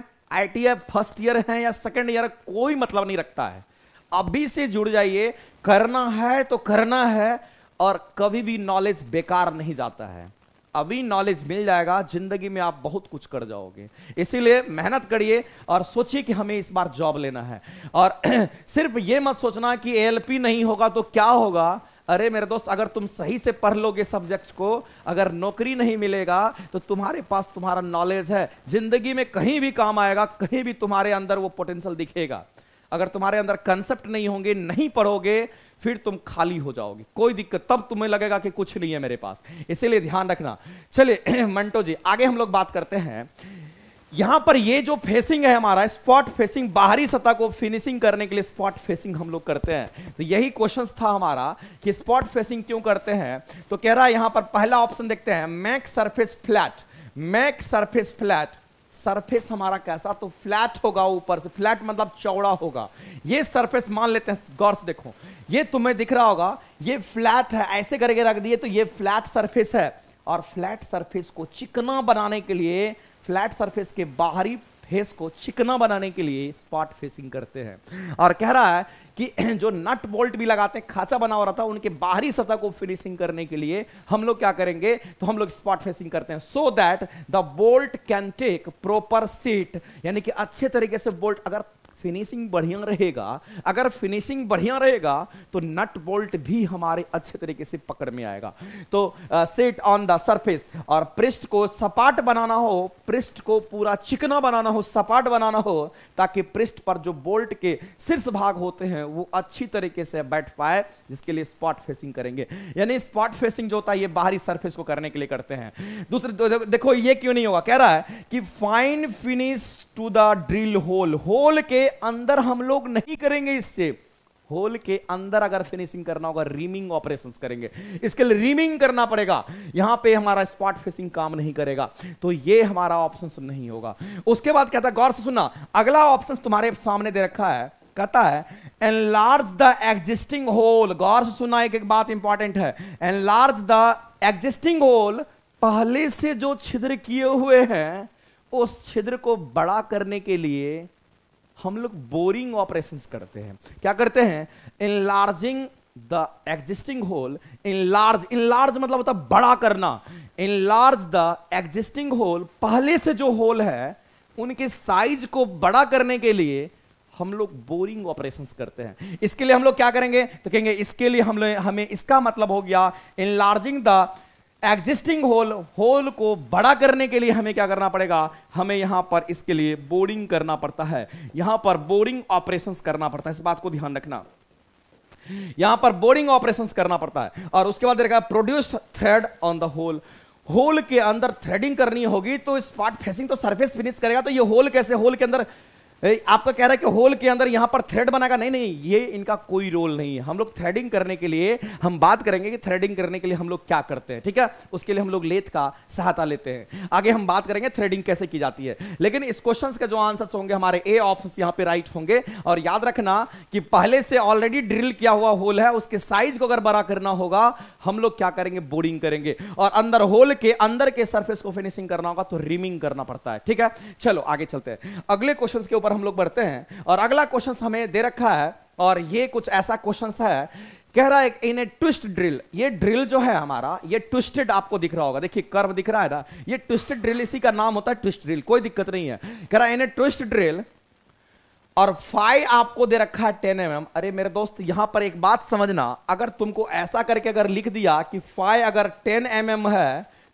एफ फर्स्ट ईयर है या सेकेंड ईयर कोई मतलब नहीं रखता है अभी से जुड़ जाइए करना है तो करना है और कभी भी नॉलेज बेकार नहीं जाता है अभी नॉलेज मिल जाएगा जिंदगी में आप बहुत कुछ कर जाओगे इसीलिए मेहनत करिए और सोचिए कि हमें इस बार जॉब लेना है और सिर्फ ये मत सोचना कि एलपी नहीं होगा तो क्या होगा अरे मेरे दोस्त अगर तुम सही से पढ़ लोगे सब्जेक्ट को अगर नौकरी नहीं मिलेगा तो तुम्हारे पास तुम्हारा नॉलेज है जिंदगी में कहीं भी काम आएगा कहीं भी तुम्हारे अंदर वो पोटेंशियल दिखेगा अगर तुम्हारे अंदर कंसेप्ट नहीं होंगे नहीं पढ़ोगे फिर तुम खाली हो जाओगे कोई दिक्कत तब तुम्हें लगेगा कि कुछ नहीं है मेरे पास इसीलिए ध्यान रखना चलिए मंटो जी आगे हम लोग बात करते हैं यहां पर ये जो फेसिंग है हमारा स्पॉट फेसिंग बाहरी सतह को फिनिशिंग करने के लिए स्पॉट फेसिंग हम लोग करते हैं तो यही क्वेश्चन था हमारा कि स्पॉट फेसिंग क्यों करते हैं तो कह रहा है यहां पर पहला ऑप्शन देखते हैं make surface flat make surface flat surface हमारा कैसा तो फ्लैट होगा ऊपर से फ्लैट मतलब चौड़ा होगा ये सरफेस मान लेते हैं गौर से देखो ये तुम्हें दिख रहा होगा ये फ्लैट है ऐसे करके रख दिए तो ये फ्लैट सरफेस है और फ्लैट सरफेस को चिकना बनाने के लिए फ्लैट सरफेस के बाहरी फेस को चिकना बनाने के लिए स्पॉट फेसिंग करते हैं और कह रहा है कि जो नट बोल्ट भी लगाते हैं खाचा बना हो रहा था उनके बाहरी सतह को फिनिशिंग करने के लिए हम लोग क्या करेंगे तो हम लोग स्पॉट फेसिंग करते हैं so that the bolt can take proper seat यानी कि अच्छे तरीके से बोल्ट अगर फिनिशिंग बढ़िया रहेगा अगर फिनिशिंग बढ़िया रहेगा तो नट बोल्ट भी हमारे अच्छे तरीके से पकड़ में आएगा तो सेट ऑन द सरफेस और पृष्ठ को सपाट बनाना हो पृष्ठ को पूरा चिकना बनाना हो सपाट बनाना हो ताकि पृष्ठ पर जो बोल्ट के शीर्ष भाग होते हैं वो अच्छी तरीके से बैठ पाए जिसके लिए स्पॉट फेसिंग करेंगे यानी स्पॉट फेसिंग जो होता है ये बाहरी सरफेस को करने के लिए करते हैं दूसरे देखो ये क्यों नहीं होगा कह रहा है कि fine finish to the drill hole hole के अंदर हम लोग नहीं करेंगे इससे होल के अंदर अगर फिनिशिंग करना होगा रीमिंग ऑपरेशंस करेंगे इसके लिए रीमिंग करना पड़ेगा यहां पे हमारा स्पॉट फिशिंग काम नहीं करेगा तो ये हमारा ऑप्शन नहीं होगा उसके बाद कहता है गौर से सुनना अगला ऑप्शन तुम्हारे सामने दे रखा है कहता है एनलार्ज द एग्जिस्टिंग होल गौर से सुनना एक एक बात इंपॉर्टेंट है एनलार्ज द एग्जिस्टिंग होल पहले से जो छिद्र किए हुए हैं उस छिद्र को बड़ा करने के लिए हम लोग बोरिंग ऑपरेशन करते हैं क्या करते हैं enlarging the existing hole enlarge enlarge मतलब होता है बड़ा करना इनलार्ज द एग्जिस्टिंग होल पहले से जो होल है उनके साइज को बड़ा करने के लिए हम लोग बोरिंग ऑपरेशंस करते हैं इसके लिए हम लोग क्या करेंगे तो कहेंगे इसके लिए हम लोग हमें इसका मतलब हो गया enlarging the existing hole hole को बड़ा करने के लिए हमें क्या करना पड़ेगा हमें यहां पर इसके लिए बोरिंग करना पड़ता है यहां पर बोरिंग ऑपरेशंस करना पड़ता है इस बात को ध्यान रखना यहां पर बोरिंग ऑपरेशंस करना पड़ता है और उसके बाद देखा produce thread on the hole hole के अंदर थ्रेडिंग करनी होगी तो स्पॉट फेसिंग तो सरफेस फिनिश करेगा तो ये होल कैसे होल के अंदर आपका कह रहा है कि होल के अंदर यहां पर थ्रेड बनाएगा नहीं नहीं ये इनका कोई रोल नहीं है हम लोग थ्रेडिंग करने के लिए हम बात करेंगे कि थ्रेडिंग करने के लिए हम लोग क्या करते हैं ठीक है उसके लिए हम लोग लेथ का सहायता लेते हैं आगे हम बात करेंगे थ्रेडिंग कैसे की जाती है लेकिन इस क्वेश्चन के जो आंसर होंगे हमारे ए ऑप्शन यहां पर राइट होंगे और याद रखना कि पहले से ऑलरेडी ड्रिल किया हुआ होल है उसके साइज को अगर बड़ा करना होगा हम लोग क्या करेंगे बोरिंग करेंगे और अंदर होल के अंदर के सर्फेस को फिनिशिंग करना होगा तो रिमिंग करना पड़ता है ठीक है चलो आगे चलते हैं अगले क्वेश्चन के ऊपर हम लोग बढ़ते हैं और अगला क्वेश्चन हमें दे रखा है और ये कुछ ऐसा क्वेश्चन है कह रहा है इन ए ट्विस्ट ड्रिल ये ड्रिल जो है हमारा ये ट्विस्टेड आपको दिख रहा होगा देखिए कर्व दिख रहा है ना ये ट्विस्टेड ड्रिल इसी का नाम होता है ट्विस्ट ड्रिल कोई दिक्कत नहीं है कह रहा है इन ए ट्विस्ट ड्रिल और फाइव आपको दे रखा है टेन एम mm. अरे मेरे दोस्त यहां पर एक बात समझना अगर तुमको ऐसा करके अगर लिख दिया कि फाइव अगर टेन एम mm है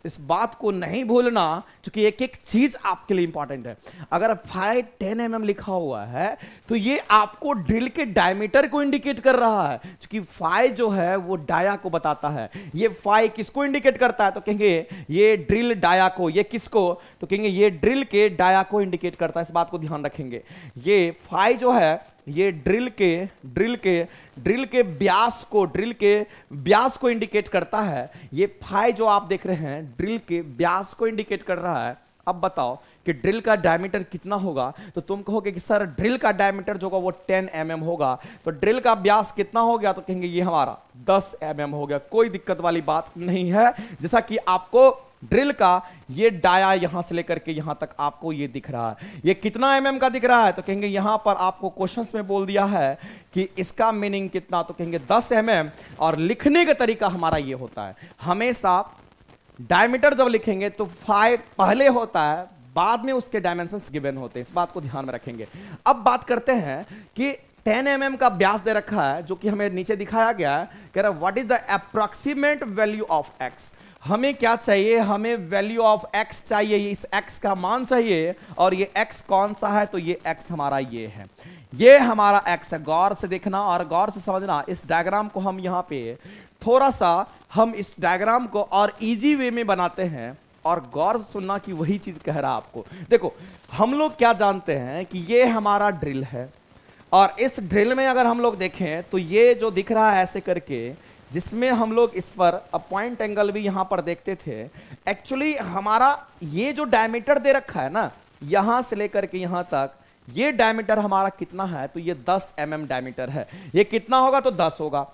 इस बात को नहीं भूलना क्योंकि एक एक चीज आपके लिए इंपॉर्टेंट है अगर फाइव टेन एम mm लिखा हुआ है तो ये आपको ड्रिल के डायमीटर को इंडिकेट कर रहा है क्योंकि फाइव जो है वो डाया को बताता है ये फाइव किसको इंडिकेट करता है तो कहेंगे ये ड्रिल डाया को ये किसको तो कहेंगे ये ड्रिल के डाया को इंडिकेट करता है इस बात को ध्यान रखेंगे ये फाइव जो है ये ड्रिल के ड्रिल के ड्रिल के ब्यास को ड्रिल के ब्यास को इंडिकेट करता है ये फाई जो आप देख रहे हैं ड्रिल के ब्यास को इंडिकेट कर रहा है अब बताओ कि ड्रिल का डायमीटर कितना होगा तो तुम कहोगे कि सर ड्रिल का डायमीटर जो होगा वो 10 एम mm होगा तो ड्रिल का ब्यास कितना हो गया तो कहेंगे ये हमारा 10 एम mm हो गया कोई दिक्कत वाली बात नहीं है जैसा कि आपको ड्रिल का ये डाया यहां से लेकर के यहां तक आपको ये दिख रहा है ये कितना एमएम का दिख रहा है तो कहेंगे यहां पर आपको क्वेश्चन में बोल दिया है कि इसका मीनिंग कितना तो कहेंगे 10 एम एम और लिखने का तरीका हमारा ये होता है हमेशा डायमीटर जब लिखेंगे तो फाइव पहले होता है बाद में उसके डायमेंशन गिवेन होते हैं इस बात को ध्यान में रखेंगे अब बात करते हैं कि 10 एम mm का ब्यास दे रखा है जो कि हमें नीचे दिखाया गया है कह रहा what is the approximate value of X हमें क्या चाहिए हमें वैल्यू ऑफ एक्स चाहिए इस एक्स का मान चाहिए और ये एक्स कौन सा है तो ये एक्स हमारा ये है ये हमारा एक्स है गौर से देखना और गौर से समझना इस डायग्राम को हम यहाँ पे थोड़ा सा हम इस डायग्राम को और इजी वे में बनाते हैं और गौर से सुनना कि वही चीज कह रहा आपको देखो हम लोग क्या जानते हैं कि ये हमारा ड्रिल है और इस ड्रिल में अगर हम लोग देखें तो ये जो दिख रहा है ऐसे करके जिसमें हम लोग इस पर पॉइंट एंगल भी यहां पर देखते थे एक्चुअली हमारा ये जो डायमीटर दे रखा है ना यहां से लेकर के यहां तक ये डायमीटर हमारा कितना है तो ये 10 एम mm डायमीटर है ये कितना होगा तो 10 होगा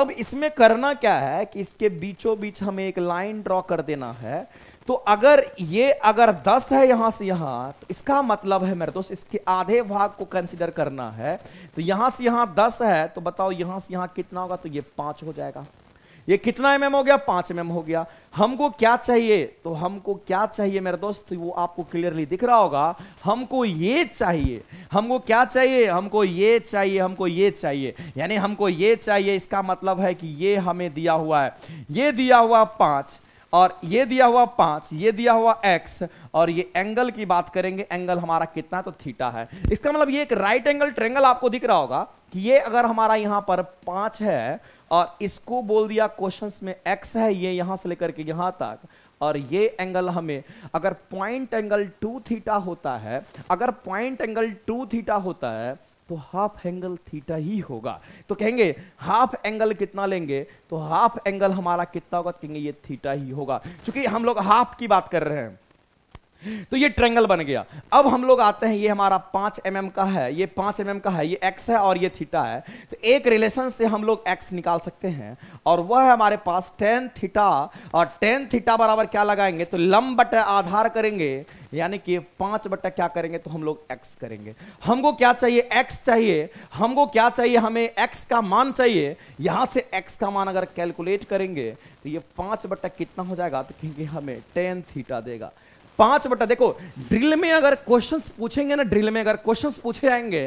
अब इसमें करना क्या है कि इसके बीचों बीच हमें एक लाइन ड्रॉ कर देना है तो अगर ये अगर 10 है यहां से यहां तो इसका मतलब है मेरे दोस्त इसके आधे भाग को कंसिडर करना है तो यहां से यहां 10 है तो बताओ यहां से यहां कितना होगा तो ये पांच हो जाएगा ये कितना एम हो गया पांच एम हो गया हमको क्या चाहिए तो हमको क्या चाहिए मेरे दोस्त तो वो आपको क्लियरली दिख रहा होगा हमको ये चाहिए हमको क्या चाहिए हमको ये चाहिए हमको ये चाहिए यानी हमको ये चाहिए इसका मतलब है कि ये हमें दिया हुआ है ये दिया हुआ पांच और ये दिया हुआ पांच ये दिया हुआ एक्स और ये एंगल की बात करेंगे एंगल हमारा कितना तो थीटा है इसका मतलब ये एक राइट एंगल ट्रेंगल आपको दिख रहा होगा कि ये अगर हमारा यहां पर पांच है और इसको बोल दिया क्वेश्चंस में एक्स है ये यहां से लेकर के यहां तक और ये एंगल हमें अगर पॉइंट एंगल टू थीटा होता है अगर पॉइंट एंगल टू थीटा होता है तो हाफ एंगल थीटा ही होगा तो कहेंगे हाफ एंगल कितना लेंगे तो हाफ एंगल हमारा कितना होगा तो कहेंगे ये थीटा ही होगा क्योंकि हम लोग हाफ की बात कर रहे हैं तो ये ट्रेंगल बन गया अब हम लोग आते हैं ये हमारा पांच एम mm का है ये पांच एम mm का है ये एक्स है और ये थीटा है तो एक रिलेशन से हम लोग एक्स निकाल सकते हैं और वह है हमारे पास टेन थीटा और टेन थीटा बराबर क्या लगाएंगे तो लंब बटे आधार करेंगे यानी कि पांच बट्टा क्या करेंगे तो हम लोग एक्स करेंगे हमको क्या चाहिए एक्स चाहिए हमको क्या चाहिए हमें एक्स का मान चाहिए यहां से एक्स का मान अगर कैलकुलेट करेंगे तो ये पांच बट्टा कितना हो जाएगा तो क्योंकि हमें टेन थीटा देगा पांच बटा देखो ड्रिल में अगर क्वेश्चंस पूछेंगे ना ड्रिल में अगर क्वेश्चंस पूछे जाएंगे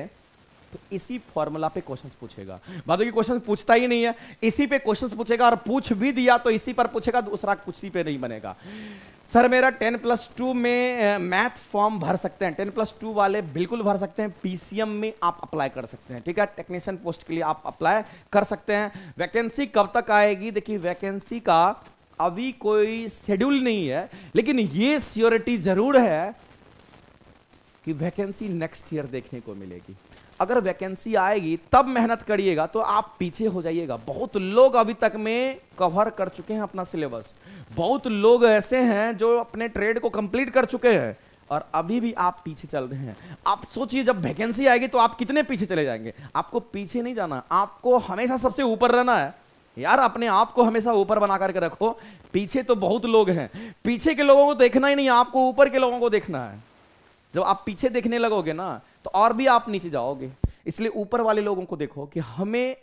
तो इसी फॉर्मूला पे क्वेश्चंस पूछेगा बादल की क्वेश्चन पूछता ही नहीं है इसी पे क्वेश्चंस पूछेगा और पूछ भी दिया तो इसी पर पूछेगा दूसरा कुछ पे नहीं बनेगा सर मेरा टेन प्लस टू में मैथ फॉर्म भर सकते हैं टेन प्लस टू वाले बिल्कुल भर सकते हैं पीसीएम में आप अप्लाई कर सकते हैं ठीक है टेक्नीशियन पोस्ट के लिए आप अप्लाई कर सकते हैं वैकेंसी कब तक आएगी देखिए वैकेंसी का अभी कोई शेड्यूल नहीं है लेकिन ये सियोरिटी जरूर है कि वैकेंसी नेक्स्ट ईयर देखने को मिलेगी अगर वैकेंसी आएगी तब मेहनत करिएगा तो आप पीछे हो जाइएगा बहुत लोग अभी तक में कवर कर चुके हैं अपना सिलेबस बहुत लोग ऐसे हैं जो अपने ट्रेड को कंप्लीट कर चुके हैं और अभी भी आप पीछे चल रहे हैं आप सोचिए जब वैकेंसी आएगी तो आप कितने पीछे चले जाएंगे आपको पीछे नहीं जाना आपको हमेशा सबसे ऊपर रहना है यार अपने आप को हमेशा ऊपर बना करके रखो पीछे तो बहुत लोग हैं पीछे के लोगों को देखना ही नहीं आपको ऊपर के लोगों को देखना है जब आप पीछे देखने लगोगे ना तो और भी आप नीचे जाओगे इसलिए ऊपर वाले लोगों को देखो कि हमें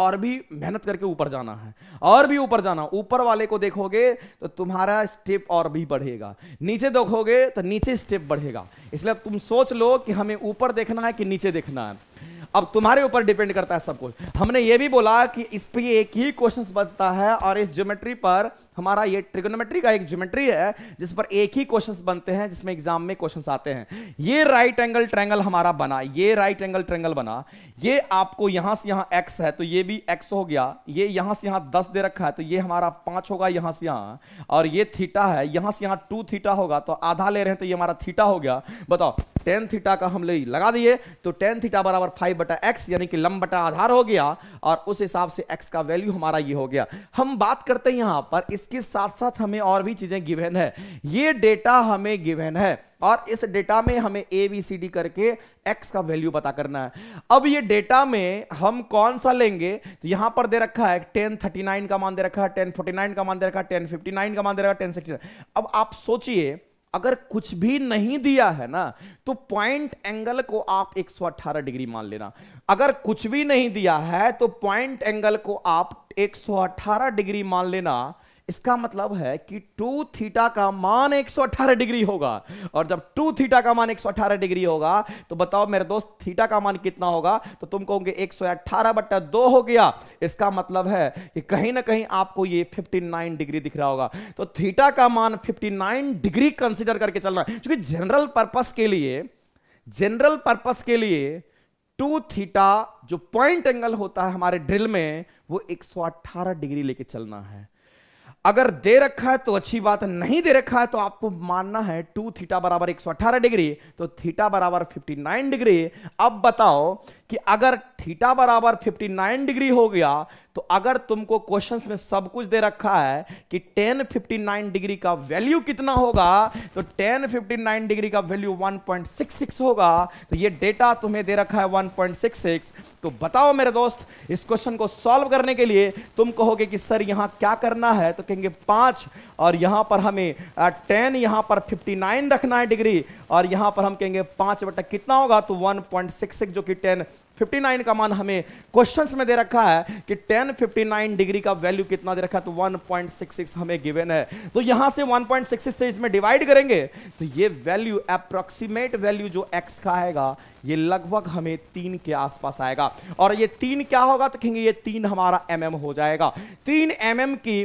और भी मेहनत करके ऊपर जाना है और भी ऊपर जाना ऊपर वाले को देखोगे तो तुम्हारा स्टेप और भी बढ़ेगा नीचे देखोगे तो नीचे स्टेप बढ़ेगा इसलिए तुम सोच लो कि हमें ऊपर देखना है कि नीचे देखना है अब तुम्हारे ऊपर डिपेंड करता है सब कुछ हमने ये भी बोला कि इस पर एक ही क्वेश्चन बचता है और इस ज्योमेट्री पर हमारा ये ट्रिगोनोमेट्री का एक ज्योमेट्री है जिस पर एक ही क्वेश्चंस बनते हैं जिसमें एग्जाम में क्वेश्चंस आते हैं ये राइट एंगल ट्रेंगल हमारा बना ये राइट एंगल ट्रेंगल बना ये आपको यहां से यहां एक्स है तो ये भी एक्स हो गया ये यहां से यहां दस दे रखा है तो ये हमारा पांच होगा यहां से यहां और ये थीटा है यहां से यहां टू थीटा होगा तो आधा ले रहे हैं तो ये हमारा थीटा हो गया बताओ टेन थीटा का हम लगा दिए तो टेन थीटा बराबर फाइव बटा एक्स यानी कि लंब बटा आधार हो गया और उस हिसाब से एक्स का वैल्यू हमारा ये हो गया हम बात करते हैं यहां पर इस इसके साथ साथ हमें और भी चीजें गिवेन है ये डेटा हमें गिवेन है और इस डेटा में हमें ए बी सी डी करके एक्स का वैल्यू पता करना है अब ये डेटा में हम कौन सा लेंगे तो यहां पर दे रखा है टेन थर्टी नाइन का मान दे रखा है टेन फोर्टी नाइन का मान दे रखा है टेन फिफ्टी नाइन का मान दे रखा टेन सिक्सटी अब आप सोचिए अगर कुछ भी नहीं दिया है ना तो पॉइंट एंगल को आप 118 डिग्री मान लेना अगर कुछ भी नहीं दिया है तो पॉइंट एंगल को आप 118 डिग्री मान लेना इसका मतलब है कि टू थीटा का मान 118 डिग्री होगा और जब टू थीटा का मान 118 डिग्री होगा तो बताओ मेरे दोस्त थीटा का मान कितना होगा तो तुम कहोगे 118 सौ अट्ठारह बट्टा दो हो गया इसका मतलब है कि कहीं ना कहीं आपको ये 59 डिग्री दिख रहा होगा तो थीटा का मान 59 डिग्री कंसिडर करके चल रहा है क्योंकि जनरल पर्पज के लिए जनरल पर्पज के लिए टू थीटा जो पॉइंट एंगल होता है हमारे ड्रिल में वो 118 डिग्री लेके चलना है अगर दे रखा है तो अच्छी बात नहीं दे रखा है तो आपको मानना है टू थीटा बराबर 118 डिग्री तो थीटा बराबर 59 डिग्री अब बताओ कि अगर थीटा बराबर 59 डिग्री हो गया तो अगर तुमको क्वेश्चन में सब कुछ दे रखा है कि टेन 59 डिग्री का वैल्यू कितना होगा तो टेन 59 डिग्री का वैल्यू 1.66 होगा तो ये डेटा तुम्हें दे रखा है 1.66 तो बताओ मेरे दोस्त इस क्वेश्चन को सॉल्व करने के लिए तुम कहोगे कि सर यहां क्या करना है तो कहेंगे पांच और यहां पर हमें टेन यहां पर फिफ्टी रखना है डिग्री और यहां पर हम कहेंगे पांच बटा कितना होगा तो वन जो कि टेन 59 का मान हमें क्वेश्चंस में दे रखा है कि 1059 डिग्री का वैल्यू कितना दे रखा है तो 1.66 हमें गिवन है तो यहां से 1.66 से इसमें डिवाइड करेंगे तो ये वैल्यू अप्रोक्सीमेट वैल्यू जो x का आएगा ये लगभग हमें तीन के आसपास आएगा और ये तीन क्या होगा तो कहेंगे ये तीन हमारा एम mm हो जाएगा तीन एम mm की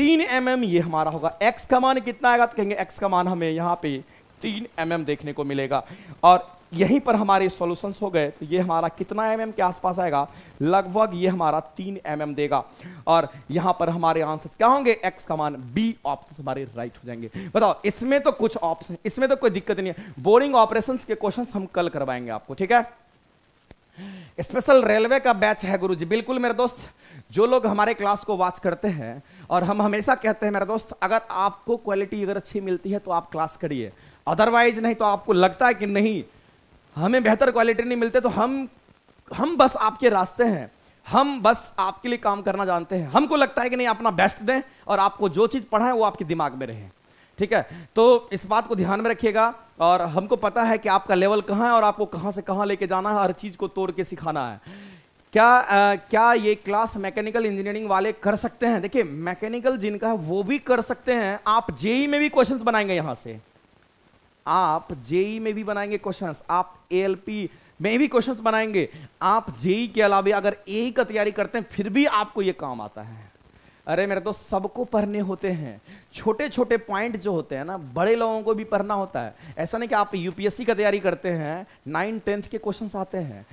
तीन एम mm ये हमारा होगा एक्स का मान कितना आएगा तो कहेंगे एक्स का मान हमें यहाँ पे तीन एम mm देखने को मिलेगा और यहीं पर हमारे सॉल्यूशंस हो गए तो ये हमारा कितना एम mm के आसपास आएगा लगभग ये हमारा तीन एम mm देगा और यहां पर हमारे आंसर्स क्या होंगे एक्स का मान बी ऑप्शन हमारे राइट हो जाएंगे बताओ इसमें तो कुछ ऑप्शन इसमें तो कोई दिक्कत नहीं है बोरिंग ऑपरेशन के क्वेश्चन हम कल करवाएंगे आपको ठीक है स्पेशल रेलवे का बैच है गुरुजी बिल्कुल मेरे दोस्त जो लोग हमारे क्लास को वॉच करते हैं और हम हमेशा कहते हैं मेरे दोस्त अगर आपको क्वालिटी अगर अच्छी मिलती है तो आप क्लास करिए अदरवाइज नहीं तो आपको लगता है कि नहीं हमें बेहतर क्वालिटी नहीं मिलते तो हम हम बस आपके रास्ते हैं हम बस आपके लिए काम करना जानते हैं हमको लगता है कि नहीं अपना बेस्ट दें और आपको जो चीज़ पढ़ाए वो आपके दिमाग में रहे ठीक है तो इस बात को ध्यान में रखिएगा और हमको पता है कि आपका लेवल कहाँ है और आपको कहाँ से कहाँ लेके जाना है हर चीज़ को तोड़ के सिखाना है क्या आ, क्या ये क्लास मैकेनिकल इंजीनियरिंग वाले कर सकते हैं देखिए मैकेनिकल जिनका है वो भी कर सकते हैं आप जेई e में भी क्वेश्चंस बनाएंगे यहाँ से आप जेई में भी बनाएंगे क्वेश्चंस आप एएलपी में भी क्वेश्चंस बनाएंगे आप जेई के अलावा अगर ए का तैयारी करते हैं फिर भी आपको ये काम आता है अरे मेरे तो सबको पढ़ने होते हैं छोटे छोटे पॉइंट जो होते हैं ना बड़े लोगों को भी पढ़ना होता है ऐसा नहीं कि आप यूपीएससी का तैयारी करते हैं नाइन टेंथ के क्वेश्चन आते हैं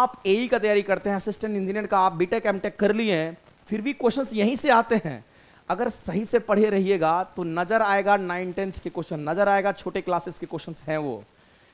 आप ए e का तैयारी करते हैं असिस्टेंट इंजीनियर का आप बीटेक एमटेक कर लिए हैं फिर भी क्वेश्चन यहीं से आते हैं अगर सही से पढ़े रहिएगा तो नजर आएगा नाइन टेंथ के क्वेश्चन नजर आएगा छोटे क्लासेस के क्वेश्चन हैं वो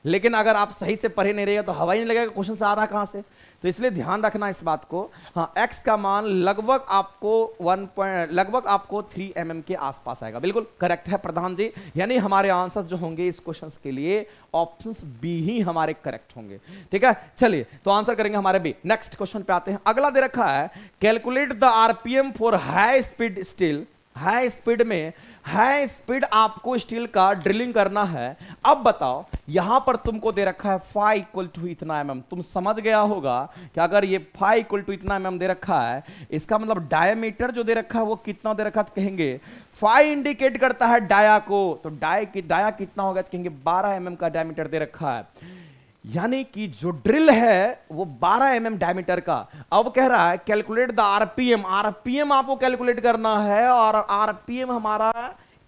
लेकिन अगर आप सही से पढ़े नहीं रहिएगा तो हवा ही नहीं लगेगा क्वेश्चन आ रहा कहाँ से तो इसलिए ध्यान रखना इस बात को हाँ एक्स का मान लगभग आपको वन पॉइंट लगभग आपको थ्री एम mm के आसपास आएगा बिल्कुल करेक्ट है प्रधान जी यानी हमारे आंसर जो होंगे इस क्वेश्चन के लिए ऑप्शन बी ही हमारे करेक्ट होंगे ठीक है चलिए तो आंसर करेंगे हमारे बी नेक्स्ट क्वेश्चन पे आते हैं अगला दे रखा है calculate the RPM for high speed steel high speed में हाई स्पीड आपको स्टील का ड्रिलिंग करना है अब बताओ यहां पर तुमको दे रखा है फाइव इक्वल टू इतना एम तुम समझ गया होगा कि अगर ये फाइव इक्वल टू इतना एम दे रखा है इसका मतलब डायमीटर जो दे रखा है वो कितना दे रखा है तो कहेंगे फाइव इंडिकेट करता है डाया को तो डाय की डाया कितना होगा तो कहेंगे बारह एम का डायमीटर दे रखा है यानी कि जो ड्रिल है वो 12 एम mm डायमीटर का अब कह रहा है कैलकुलेट द आरपीएम आरपीएम आपको कैलकुलेट करना है और आरपीएम हमारा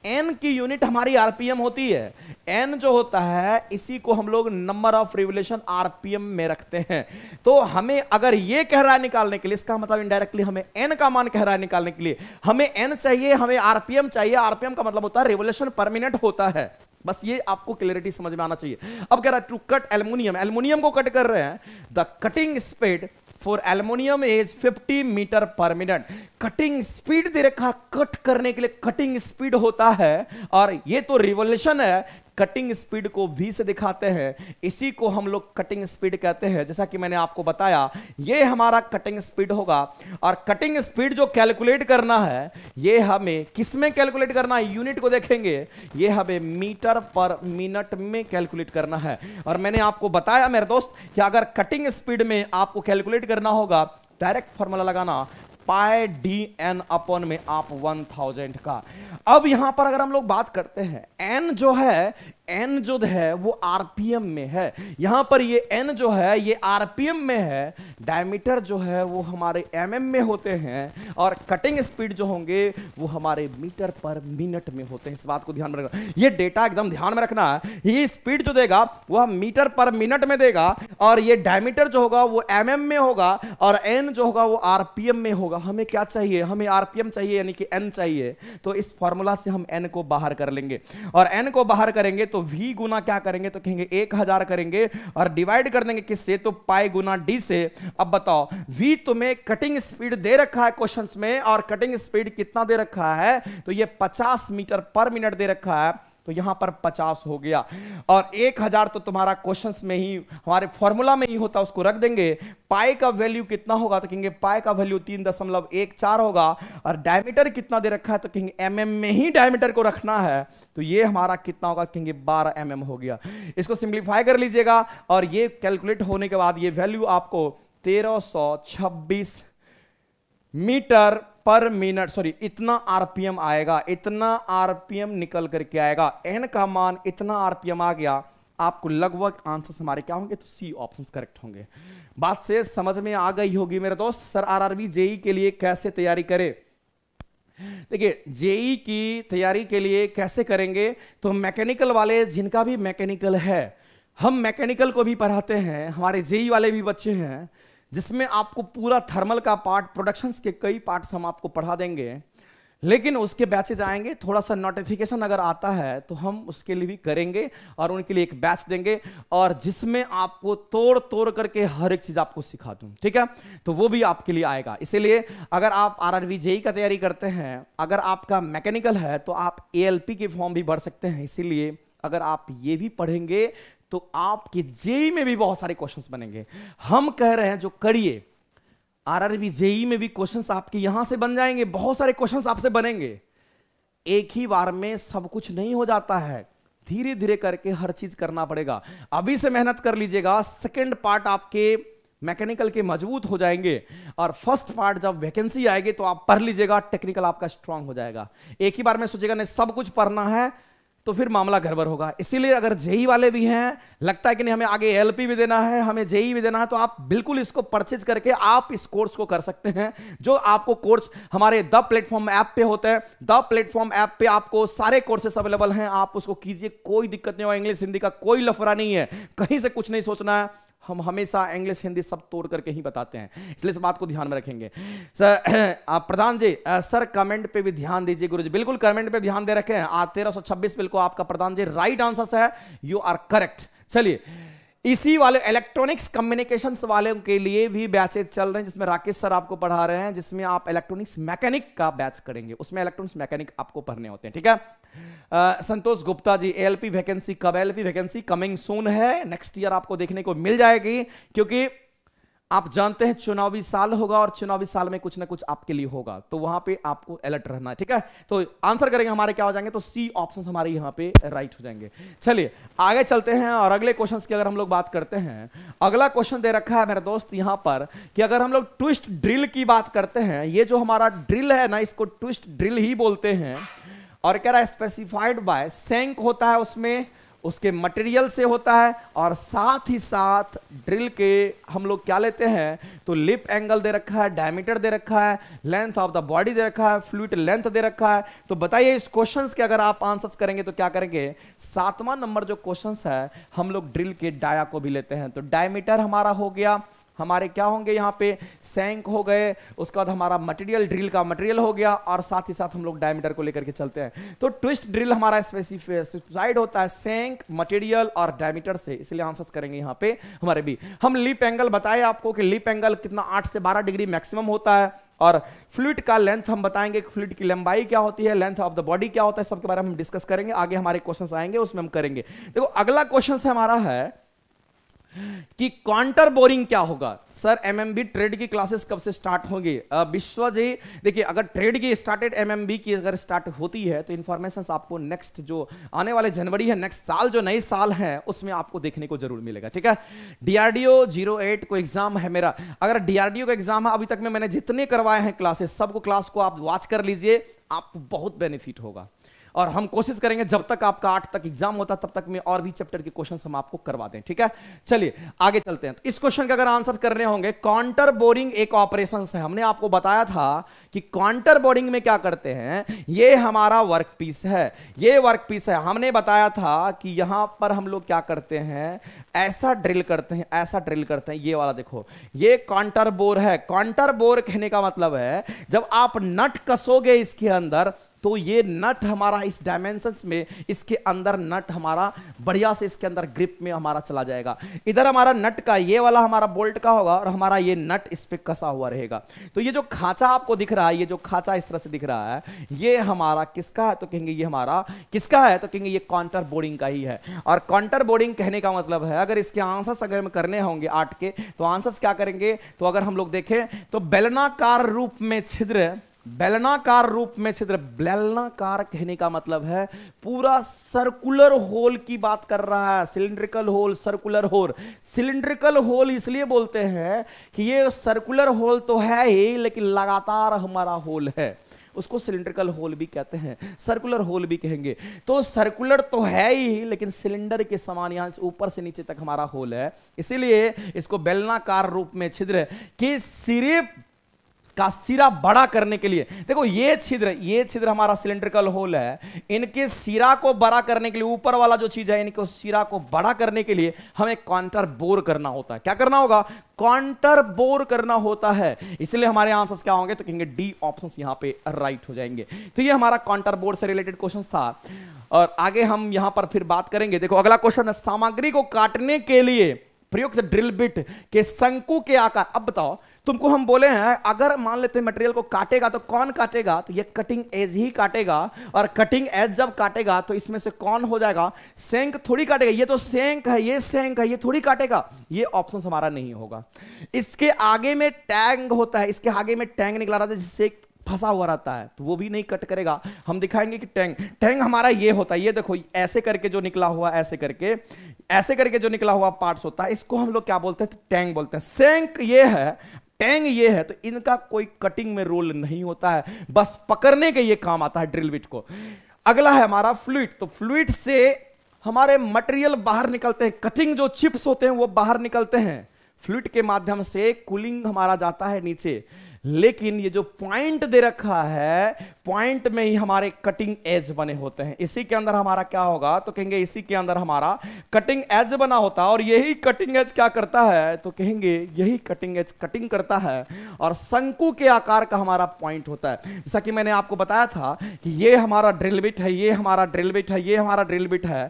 एन की यूनिट हमारी आरपीएम होती है एन जो होता है इसी को हम लोग नंबर ऑफ रिवोल्यूशन आरपीएम में रखते हैं तो हमें अगर ये कह रहा है निकालने के लिए इसका मतलब इनडायरेक्टली हमें एन का मान कह रहा है निकालने के लिए हमें एन चाहिए हमें आरपीएम चाहिए आरपीएम का मतलब होता है रिवोल्यूशन परमिनेंट होता है बस ये आपको क्लियरिटी समझ में आना चाहिए अब कह रहा है टू कट एलमोनियम एलमोनियम को कट कर रहे हैं the cutting speed for aluminium is 50 metre per minute cutting speed दे रखा कट करने के लिए कटिंग स्पीड होता है और ये तो रिवोल्यूशन है कटिंग स्पीड को वी से दिखाते हैं इसी को हम लोग कटिंग स्पीड कहते हैं जैसा कि मैंने आपको बताया ये हमारा कटिंग स्पीड होगा और कटिंग स्पीड जो कैलकुलेट करना है ये हमें किस में कैलकुलेट करना है यूनिट को देखेंगे ये हमें मीटर पर मिनट में कैलकुलेट करना है और मैंने आपको बताया मेरे दोस्त कि अगर कटिंग स्पीड में आपको कैलकुलेट करना होगा डायरेक्ट फॉर्मूला लगाना पाए डी एन अपन में आप वन थाउजेंड का अब यहां पर अगर हम लोग बात करते हैं एन जो है एन जो है वो आरपीएम में है यहां पर ये एन जो है ये आरपीएम में है डायमीटर जो है वो हमारे एमएम mm में होते हैं और कटिंग स्पीड जो होंगे वो हमारे मीटर पर मिनट में होते हैं इस बात को ध्यान में रखना ये डेटा एकदम ध्यान में रखना है ये स्पीड जो देगा वह मीटर पर मिनट में देगा और ये डायमीटर जो होगा वो एमएम mm में होगा और एन जो होगा वो आरपीएम में होगा तो हमें क्या चाहिए हमें आरपीएम चाहिए यानी कि एन चाहिए तो इस फॉर्मूला से हम एन को बाहर कर लेंगे और एन को बाहर करेंगे तो वी गुना क्या करेंगे तो कहेंगे एक हजार करेंगे और डिवाइड कर देंगे किससे तो पाई गुना डी से अब बताओ वी तुम्हें कटिंग स्पीड दे रखा है क्वेश्चन में और कटिंग स्पीड कितना दे रखा है तो ये पचास मीटर पर मिनट दे रखा है तो यहां पर पचास हो गया और एक हजार तो तुम्हारा क्वेश्चन में ही हमारे फॉर्मूला में ही होता उसको रख देंगे पाए का वैल्यू कितना होगा तो कहेंगे पाए का वैल्यू तीन दशमलव एक चार होगा और डायमीटर कितना दे रखा है तो कहेंगे एम mm में ही डायमीटर को रखना है तो ये हमारा कितना होगा कहेंगे बारह एम mm हो गया इसको सिंप्लीफाई कर लीजिएगा और ये कैलकुलेट होने के बाद ये वैल्यू आपको तेरह मीटर पर मिनट सॉरी इतना आरपीएम आएगा इतना आरपीएम निकल करके आएगा एन का मान इतना आरपीएम आ गया आपको लगभग आंसर्स हमारे क्या होंगे तो सी ऑप्शंस करेक्ट होंगे बात से समझ में आ गई होगी मेरे दोस्त सर आरआरबी जेई e के लिए कैसे तैयारी करें देखिए जेई e की तैयारी के लिए कैसे करेंगे तो मैकेनिकल वाले जिनका भी मैकेनिकल है हम मैकेनिकल को भी पढ़ाते हैं हमारे जेई e वाले भी बच्चे हैं जिसमें आपको पूरा थर्मल का पार्ट प्रोडक्शंस के कई पार्ट्स हम आपको पढ़ा देंगे लेकिन उसके बैचेज आएंगे थोड़ा सा नोटिफिकेशन अगर आता है तो हम उसके लिए भी करेंगे और उनके लिए एक बैच देंगे और जिसमें आपको तोड़ तोड़ करके हर एक चीज़ आपको सिखा दूं ठीक है तो वो भी आपके लिए आएगा इसीलिए अगर आप आर आर e e का तैयारी करते हैं अगर आपका मैकेनिकल है तो आप ए के फॉर्म भी भर सकते हैं इसीलिए अगर आप ये भी पढ़ेंगे तो आपके जेई में भी बहुत सारे क्वेश्चंस बनेंगे हम कह रहे हैं जो करिए आरआरबी जेई में भी क्वेश्चंस आपके यहां से बन जाएंगे बहुत सारे क्वेश्चंस आपसे बनेंगे एक ही बार में सब कुछ नहीं हो जाता है धीरे धीरे करके हर चीज करना पड़ेगा अभी से मेहनत कर लीजिएगा सेकेंड पार्ट आपके मैकेनिकल के मजबूत हो जाएंगे और फर्स्ट पार्ट जब वैकेंसी आएगी तो आप पढ़ लीजिएगा टेक्निकल आपका स्ट्रांग हो जाएगा एक ही बार में सोचेगा नहीं सब कुछ पढ़ना है तो फिर मामला गड़बड़ होगा इसीलिए अगर जेई वाले भी हैं लगता है कि नहीं हमें आगे एलपी भी देना है हमें जेई भी देना है तो आप बिल्कुल इसको परचेज करके आप इस कोर्स को कर सकते हैं जो आपको कोर्स हमारे द प्लेटफॉर्म ऐप पे होता है द प्लेटफॉर्म ऐप पे आपको सारे कोर्सेस अवेलेबल हैं आप उसको कीजिए कोई दिक्कत नहीं होगा इंग्लिश हिंदी का कोई लफड़ा नहीं है कहीं से कुछ नहीं सोचना है हम हमेशा इंग्लिश हिंदी सब तोड़ करके ही बताते हैं इसलिए इस बात को ध्यान में रखेंगे sir Pradhan ji sir comment पे भी ध्यान दीजिए गुरु जी बिल्कुल कमेंट पे ध्यान दे रखे हैं आज तेरह बिल्कुल आपका प्रधान जी राइट आंसर है यू आर करेक्ट चलिए इसी वाले इलेक्ट्रॉनिक्स कम्युनिकेशन वालों के लिए भी बैचेज चल रहे हैं जिसमें राकेश सर आपको पढ़ा रहे हैं जिसमें आप इलेक्ट्रॉनिक्स मैकेनिक का बैच करेंगे उसमें इलेक्ट्रॉनिक्स मैकेनिक आपको पढ़ने होते हैं ठीक है संतोष गुप्ता जी एलपी वैकेंसी कब एलपी वैकेंसी कमिंग सून है नेक्स्ट ईयर आपको देखने को मिल जाएगी क्योंकि आप जानते हैं चुनावी साल होगा और चुनावी साल में कुछ ना कुछ आपके लिए होगा तो वहां पे आपको अलर्ट रहना है ठीक है तो आंसर करेंगे हमारे क्या हो जाएंगे तो सी ऑप्शन हमारे यहां पे राइट हो जाएंगे चलिए आगे चलते हैं और अगले क्वेश्चन की अगर हम लोग बात करते हैं अगला क्वेश्चन दे रखा है मेरे दोस्त यहां पर कि अगर हम लोग ट्विस्ट ड्रिल की बात करते हैं ये जो हमारा ड्रिल है ना इसको ट्विस्ट ड्रिल ही बोलते हैं और कह रहा है स्पेसिफाइड बाय सेंक होता है उसमें उसके मटेरियल से होता है और साथ ही साथ ड्रिल के हम लोग क्या लेते हैं तो लिप एंगल दे रखा है डायमीटर दे रखा है लेंथ ऑफ द बॉडी दे रखा है फ्लूट लेंथ दे रखा है तो बताइए इस क्वेश्चन के अगर आप आंसर्स करेंगे तो क्या करेंगे सातवां नंबर जो क्वेश्चन है हम लोग ड्रिल के डाया को भी लेते हैं तो डायमीटर हमारा हो गया हमारे क्या होंगे यहाँ पे सैंक हो गए उसके बाद हमारा मटेरियल ड्रिल का मटेरियल हो गया और साथ ही साथ हम लोग डायमीटर को लेकर के चलते हैं तो ट्विस्ट ड्रिल हमारा स्पेसिफाइड होता है सैंक मटेरियल और डायमीटर से इसलिए आंसर करेंगे यहाँ पे हमारे भी हम लिप एंगल बताए आपको कि लिप एंगल कितना आठ से बारह डिग्री मैक्सिमम होता है और फ्लूड का लेंथ हम बताएंगे फ्लूड की लंबाई क्या होती है लेंथ ऑफ द बॉडी क्या होता है सबके बारे में हम डिस्कस करेंगे आगे हमारे क्वेश्चंस आएंगे उसमें हम करेंगे देखो अगला क्वेश्चन हमारा है कि काउंटर बोरिंग क्या होगा सर एमएमबी ट्रेड की क्लासेस कब से स्टार्ट होगी विश्व जी देखिए अगर ट्रेड की स्टार्टेड एमएमबी की अगर स्टार्ट होती है तो इंफॉर्मेशन आपको नेक्स्ट जो आने वाले जनवरी है नेक्स्ट साल जो नई साल है उसमें आपको देखने को जरूर मिलेगा ठीक है डीआरडीओ जीरो एट को एग्जाम है मेरा अगर डीआरडीओ का एग्जाम है अभी तक में मैंने जितने करवाए हैं क्लासेस सबको क्लास को आप वॉच कर लीजिए आपको बहुत बेनिफिट होगा और हम कोशिश करेंगे जब तक आपका आठ तक एग्जाम होता तब तक में और भी चैप्टर के क्वेश्चन हम आपको करवा दें ठीक है चलिए आगे चलते हैं तो इस क्वेश्चन का अगर आंसर करने होंगे काउंटर बोरिंग एक ऑपरेशन है हमने आपको बताया था कि काउंटर बोरिंग में क्या करते हैं ये हमारा वर्क पीस है ये वर्क पीस है हमने बताया था कि यहां पर हम लोग क्या करते हैं ऐसा ड्रिल करते हैं ऐसा ड्रिल करते हैं ये वाला देखो ये काउंटर बोर है काउंटर बोर कहने का मतलब है जब आप नट कसोगे इसके अंदर तो ये नट हमारा इस डायमेंशन में इसके अंदर नट हमारा बढ़िया से इसके अंदर ग्रिप में हमारा चला जाएगा इधर हमारा नट का ये वाला हमारा बोल्ट का होगा और हमारा ये नट इस पर कसा हुआ रहेगा तो ये जो खाचा आपको दिख रहा है ये जो खाचा इस तरह से दिख रहा है ये हमारा किसका है तो कहेंगे ये हमारा किसका है तो कहेंगे ये काउंटर बोर्डिंग का ही है और काउंटर बोर्डिंग कहने का मतलब है अगर इसके आंसर्स अगर करने होंगे आर्ट के तो आंसर्स क्या करेंगे तो अगर हम लोग देखें तो बेलनाकार रूप में छिद्र बेलनाकार रूप में छिद्र बेलनाकार कहने का मतलब है पूरा सर्कुलर होल की बात कर रहा है cylindrical hole circular hole cylindrical hole इसलिए बोलते हैं कि ये सर्कुलर होल तो है ही लेकिन लगातार हमारा होल है उसको सिलिंड्रिकल होल भी कहते हैं सर्कुलर होल भी कहेंगे तो सर्कुलर तो है ही लेकिन सिलेंडर के समान यहां से ऊपर से नीचे तक हमारा होल है इसीलिए इसको बेलनाकार रूप में छिद्र कि सिर्फ का सिरा बड़ा करने के लिए देखो ये छिद्र ये छिद्र हमारा सिलेंड्रिकल होल है इनके सिरा को बड़ा करने के लिए ऊपर वाला जो चीज है इनके सिरा को बड़ा करने के लिए हमें काउंटर बोर करना होता है क्या करना होगा काउंटर बोर करना होता है इसलिए हमारे आंसर्स क्या होंगे तो कहेंगे डी ऑप्शंस यहां पे राइट हो जाएंगे तो ये हमारा काउंटर बोर से रिलेटेड क्वेश्चन था और आगे हम यहां पर फिर बात करेंगे देखो अगला क्वेश्चन है सामग्री को काटने के लिए प्रयुक्त ड्रिल बिट के शंकु के आकार अब बताओ तुमको हम बोले हैं अगर मान लेते मटेरियल को काटेगा तो कौन काटेगा तो ये कटिंग एज ही काटेगा और कटिंग एज जब काटेगा तो इसमें से कौन हो जाएगा सेंक थोड़ी काटेगा ये तो सेंक है ये सेंक है ये थोड़ी काटेगा ये ऑप्शन हमारा नहीं होगा इसके आगे में टैंग होता है इसके आगे में टैंग निकला रहा था जिससे फंसा हुआ रहता है तो वो भी नहीं कट करेगा हम दिखाएंगे कि टैंग टैंग हमारा ये होता है ये देखो ऐसे करके जो निकला हुआ ऐसे करके ऐसे करके जो निकला हुआ पार्ट्स होता है इसको हम लोग क्या बोलते हैं टैंग बोलते हैं सेंक ये है टैंग ये है तो इनका कोई कटिंग में रोल नहीं होता है बस पकड़ने के ये काम आता है ड्रिल बिट को अगला है हमारा फ्लूड तो फ्लूड से हमारे मटेरियल बाहर निकलते हैं कटिंग जो चिप्स होते हैं वो बाहर निकलते हैं फ्लूड के माध्यम से कूलिंग हमारा जाता है नीचे लेकिन ये जो पॉइंट दे रखा है पॉइंट में ही हमारे कटिंग एज बने होते हैं इसी के अंदर हमारा क्या होगा तो कहेंगे इसी के अंदर हमारा कटिंग एज बना होता है और यही कटिंग एज क्या करता है तो कहेंगे यही कटिंग एज कटिंग करता है और शंकु के आकार का हमारा पॉइंट होता है जैसा कि मैंने आपको बताया था कि ये हमारा ड्रिल बिट है ये हमारा ड्रिल बिट है ये हमारा ड्रिल बिट है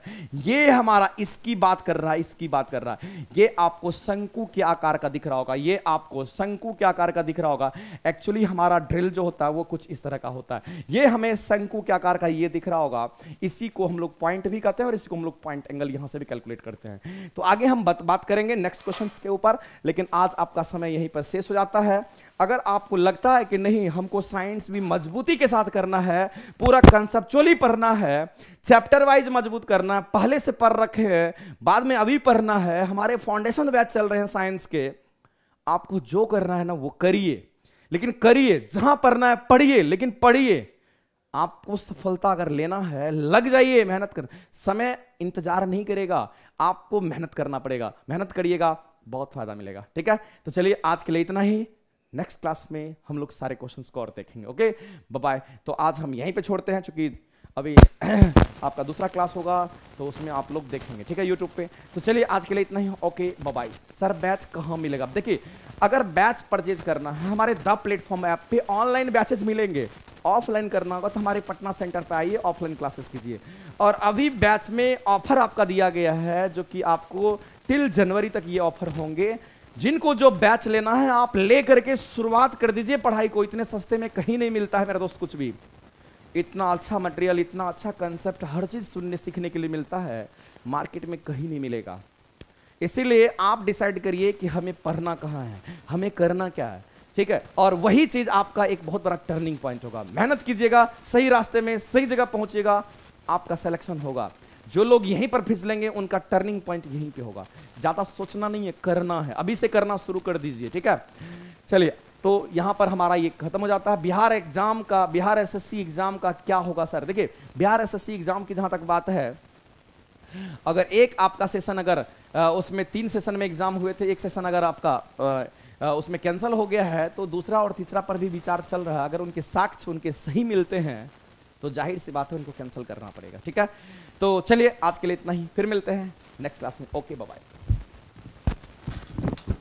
ये हमारा इसकी बात कर रहा है इसकी बात कर रहा है ये आपको शंकु के आकार का दिख रहा होगा ये आपको शंकु के आकार का दिख रहा होगा एक्चुअली हमारा ड्रिल जो होता है वो कुछ इस तरह का होता है ये हमें शंकु के आकार का ये दिख रहा होगा इसी को हम लोग पॉइंट भी कहते हैं और इसी को हम लोग पॉइंट एंगल यहां से भी कैलकुलेट करते हैं तो आगे हम बत, बात करेंगे नेक्स्ट क्वेश्चन के ऊपर लेकिन आज आपका समय यहीं पर शेष हो जाता है अगर आपको लगता है कि नहीं हमको साइंस भी मजबूती के साथ करना है पूरा कंसेप्चुअली पढ़ना है चैप्टर वाइज मजबूत करना है पहले से पढ़ रखे हैं बाद में अभी पढ़ना है हमारे फाउंडेशन बैच चल रहे हैं साइंस के आपको जो करना है ना वो करिए लेकिन करिए जहां पढ़ना है पढ़िए लेकिन पढ़िए आपको सफलता अगर लेना है लग जाइए मेहनत कर समय इंतजार नहीं करेगा आपको मेहनत करना पड़ेगा मेहनत करिएगा बहुत फायदा मिलेगा ठीक है तो चलिए आज के लिए इतना ही नेक्स्ट क्लास में हम लोग सारे क्वेश्चंस को और देखेंगे ओके बाय तो आज हम यहीं पे छोड़ते हैं चूंकि अभी आपका दूसरा क्लास होगा तो उसमें आप लोग देखेंगे ठीक है यूट्यूब पे तो चलिए आज के लिए इतना ही ओके बाय सर बैच कहाँ मिलेगा देखिए अगर बैच परचेज करना है हमारे द प्लेटफॉर्म ऐप पे ऑनलाइन बैचेज मिलेंगे ऑफलाइन करना होगा तो हमारे पटना सेंटर पे आइए ऑफलाइन क्लासेस कीजिए और अभी बैच में ऑफर आपका दिया गया है जो कि आपको टिल जनवरी तक ये ऑफर होंगे जिनको जो बैच लेना है आप ले करके शुरुआत कर दीजिए पढ़ाई को इतने सस्ते में कहीं नहीं मिलता है मेरा दोस्त कुछ भी इतना अच्छा मटेरियल इतना अच्छा कंसेप्ट हर चीज़ सुनने सीखने के लिए मिलता है मार्केट में कहीं नहीं मिलेगा इसीलिए आप डिसाइड करिए कि हमें पढ़ना कहाँ है हमें करना क्या है ठीक है और वही चीज़ आपका एक बहुत बड़ा टर्निंग पॉइंट होगा मेहनत कीजिएगा सही रास्ते में सही जगह पहुंचिएगा आपका सिलेक्शन होगा जो लोग यहीं पर फिसलेंगे उनका टर्निंग पॉइंट यहीं पे होगा ज़्यादा सोचना नहीं है करना है अभी से करना शुरू कर दीजिए ठीक है चलिए तो यहां पर हमारा ये खत्म हो जाता है बिहार एग्जाम का बिहार एसएससी एग्जाम का क्या होगा सर देखिए बिहार एसएससी एग्जाम की जहां तक बात है अगर एक आपका सेशन अगर उसमें तीन सेशन में एग्जाम हुए थे एक सेशन अगर आपका उसमें कैंसिल हो गया है तो दूसरा और तीसरा पर भी विचार चल रहा है अगर उनके साक्ष्य उनके सही मिलते हैं तो जाहिर सी बात है उनको कैंसिल करना पड़ेगा ठीक है तो चलिए आज के लिए इतना ही फिर मिलते हैं नेक्स्ट क्लास में ओके बाय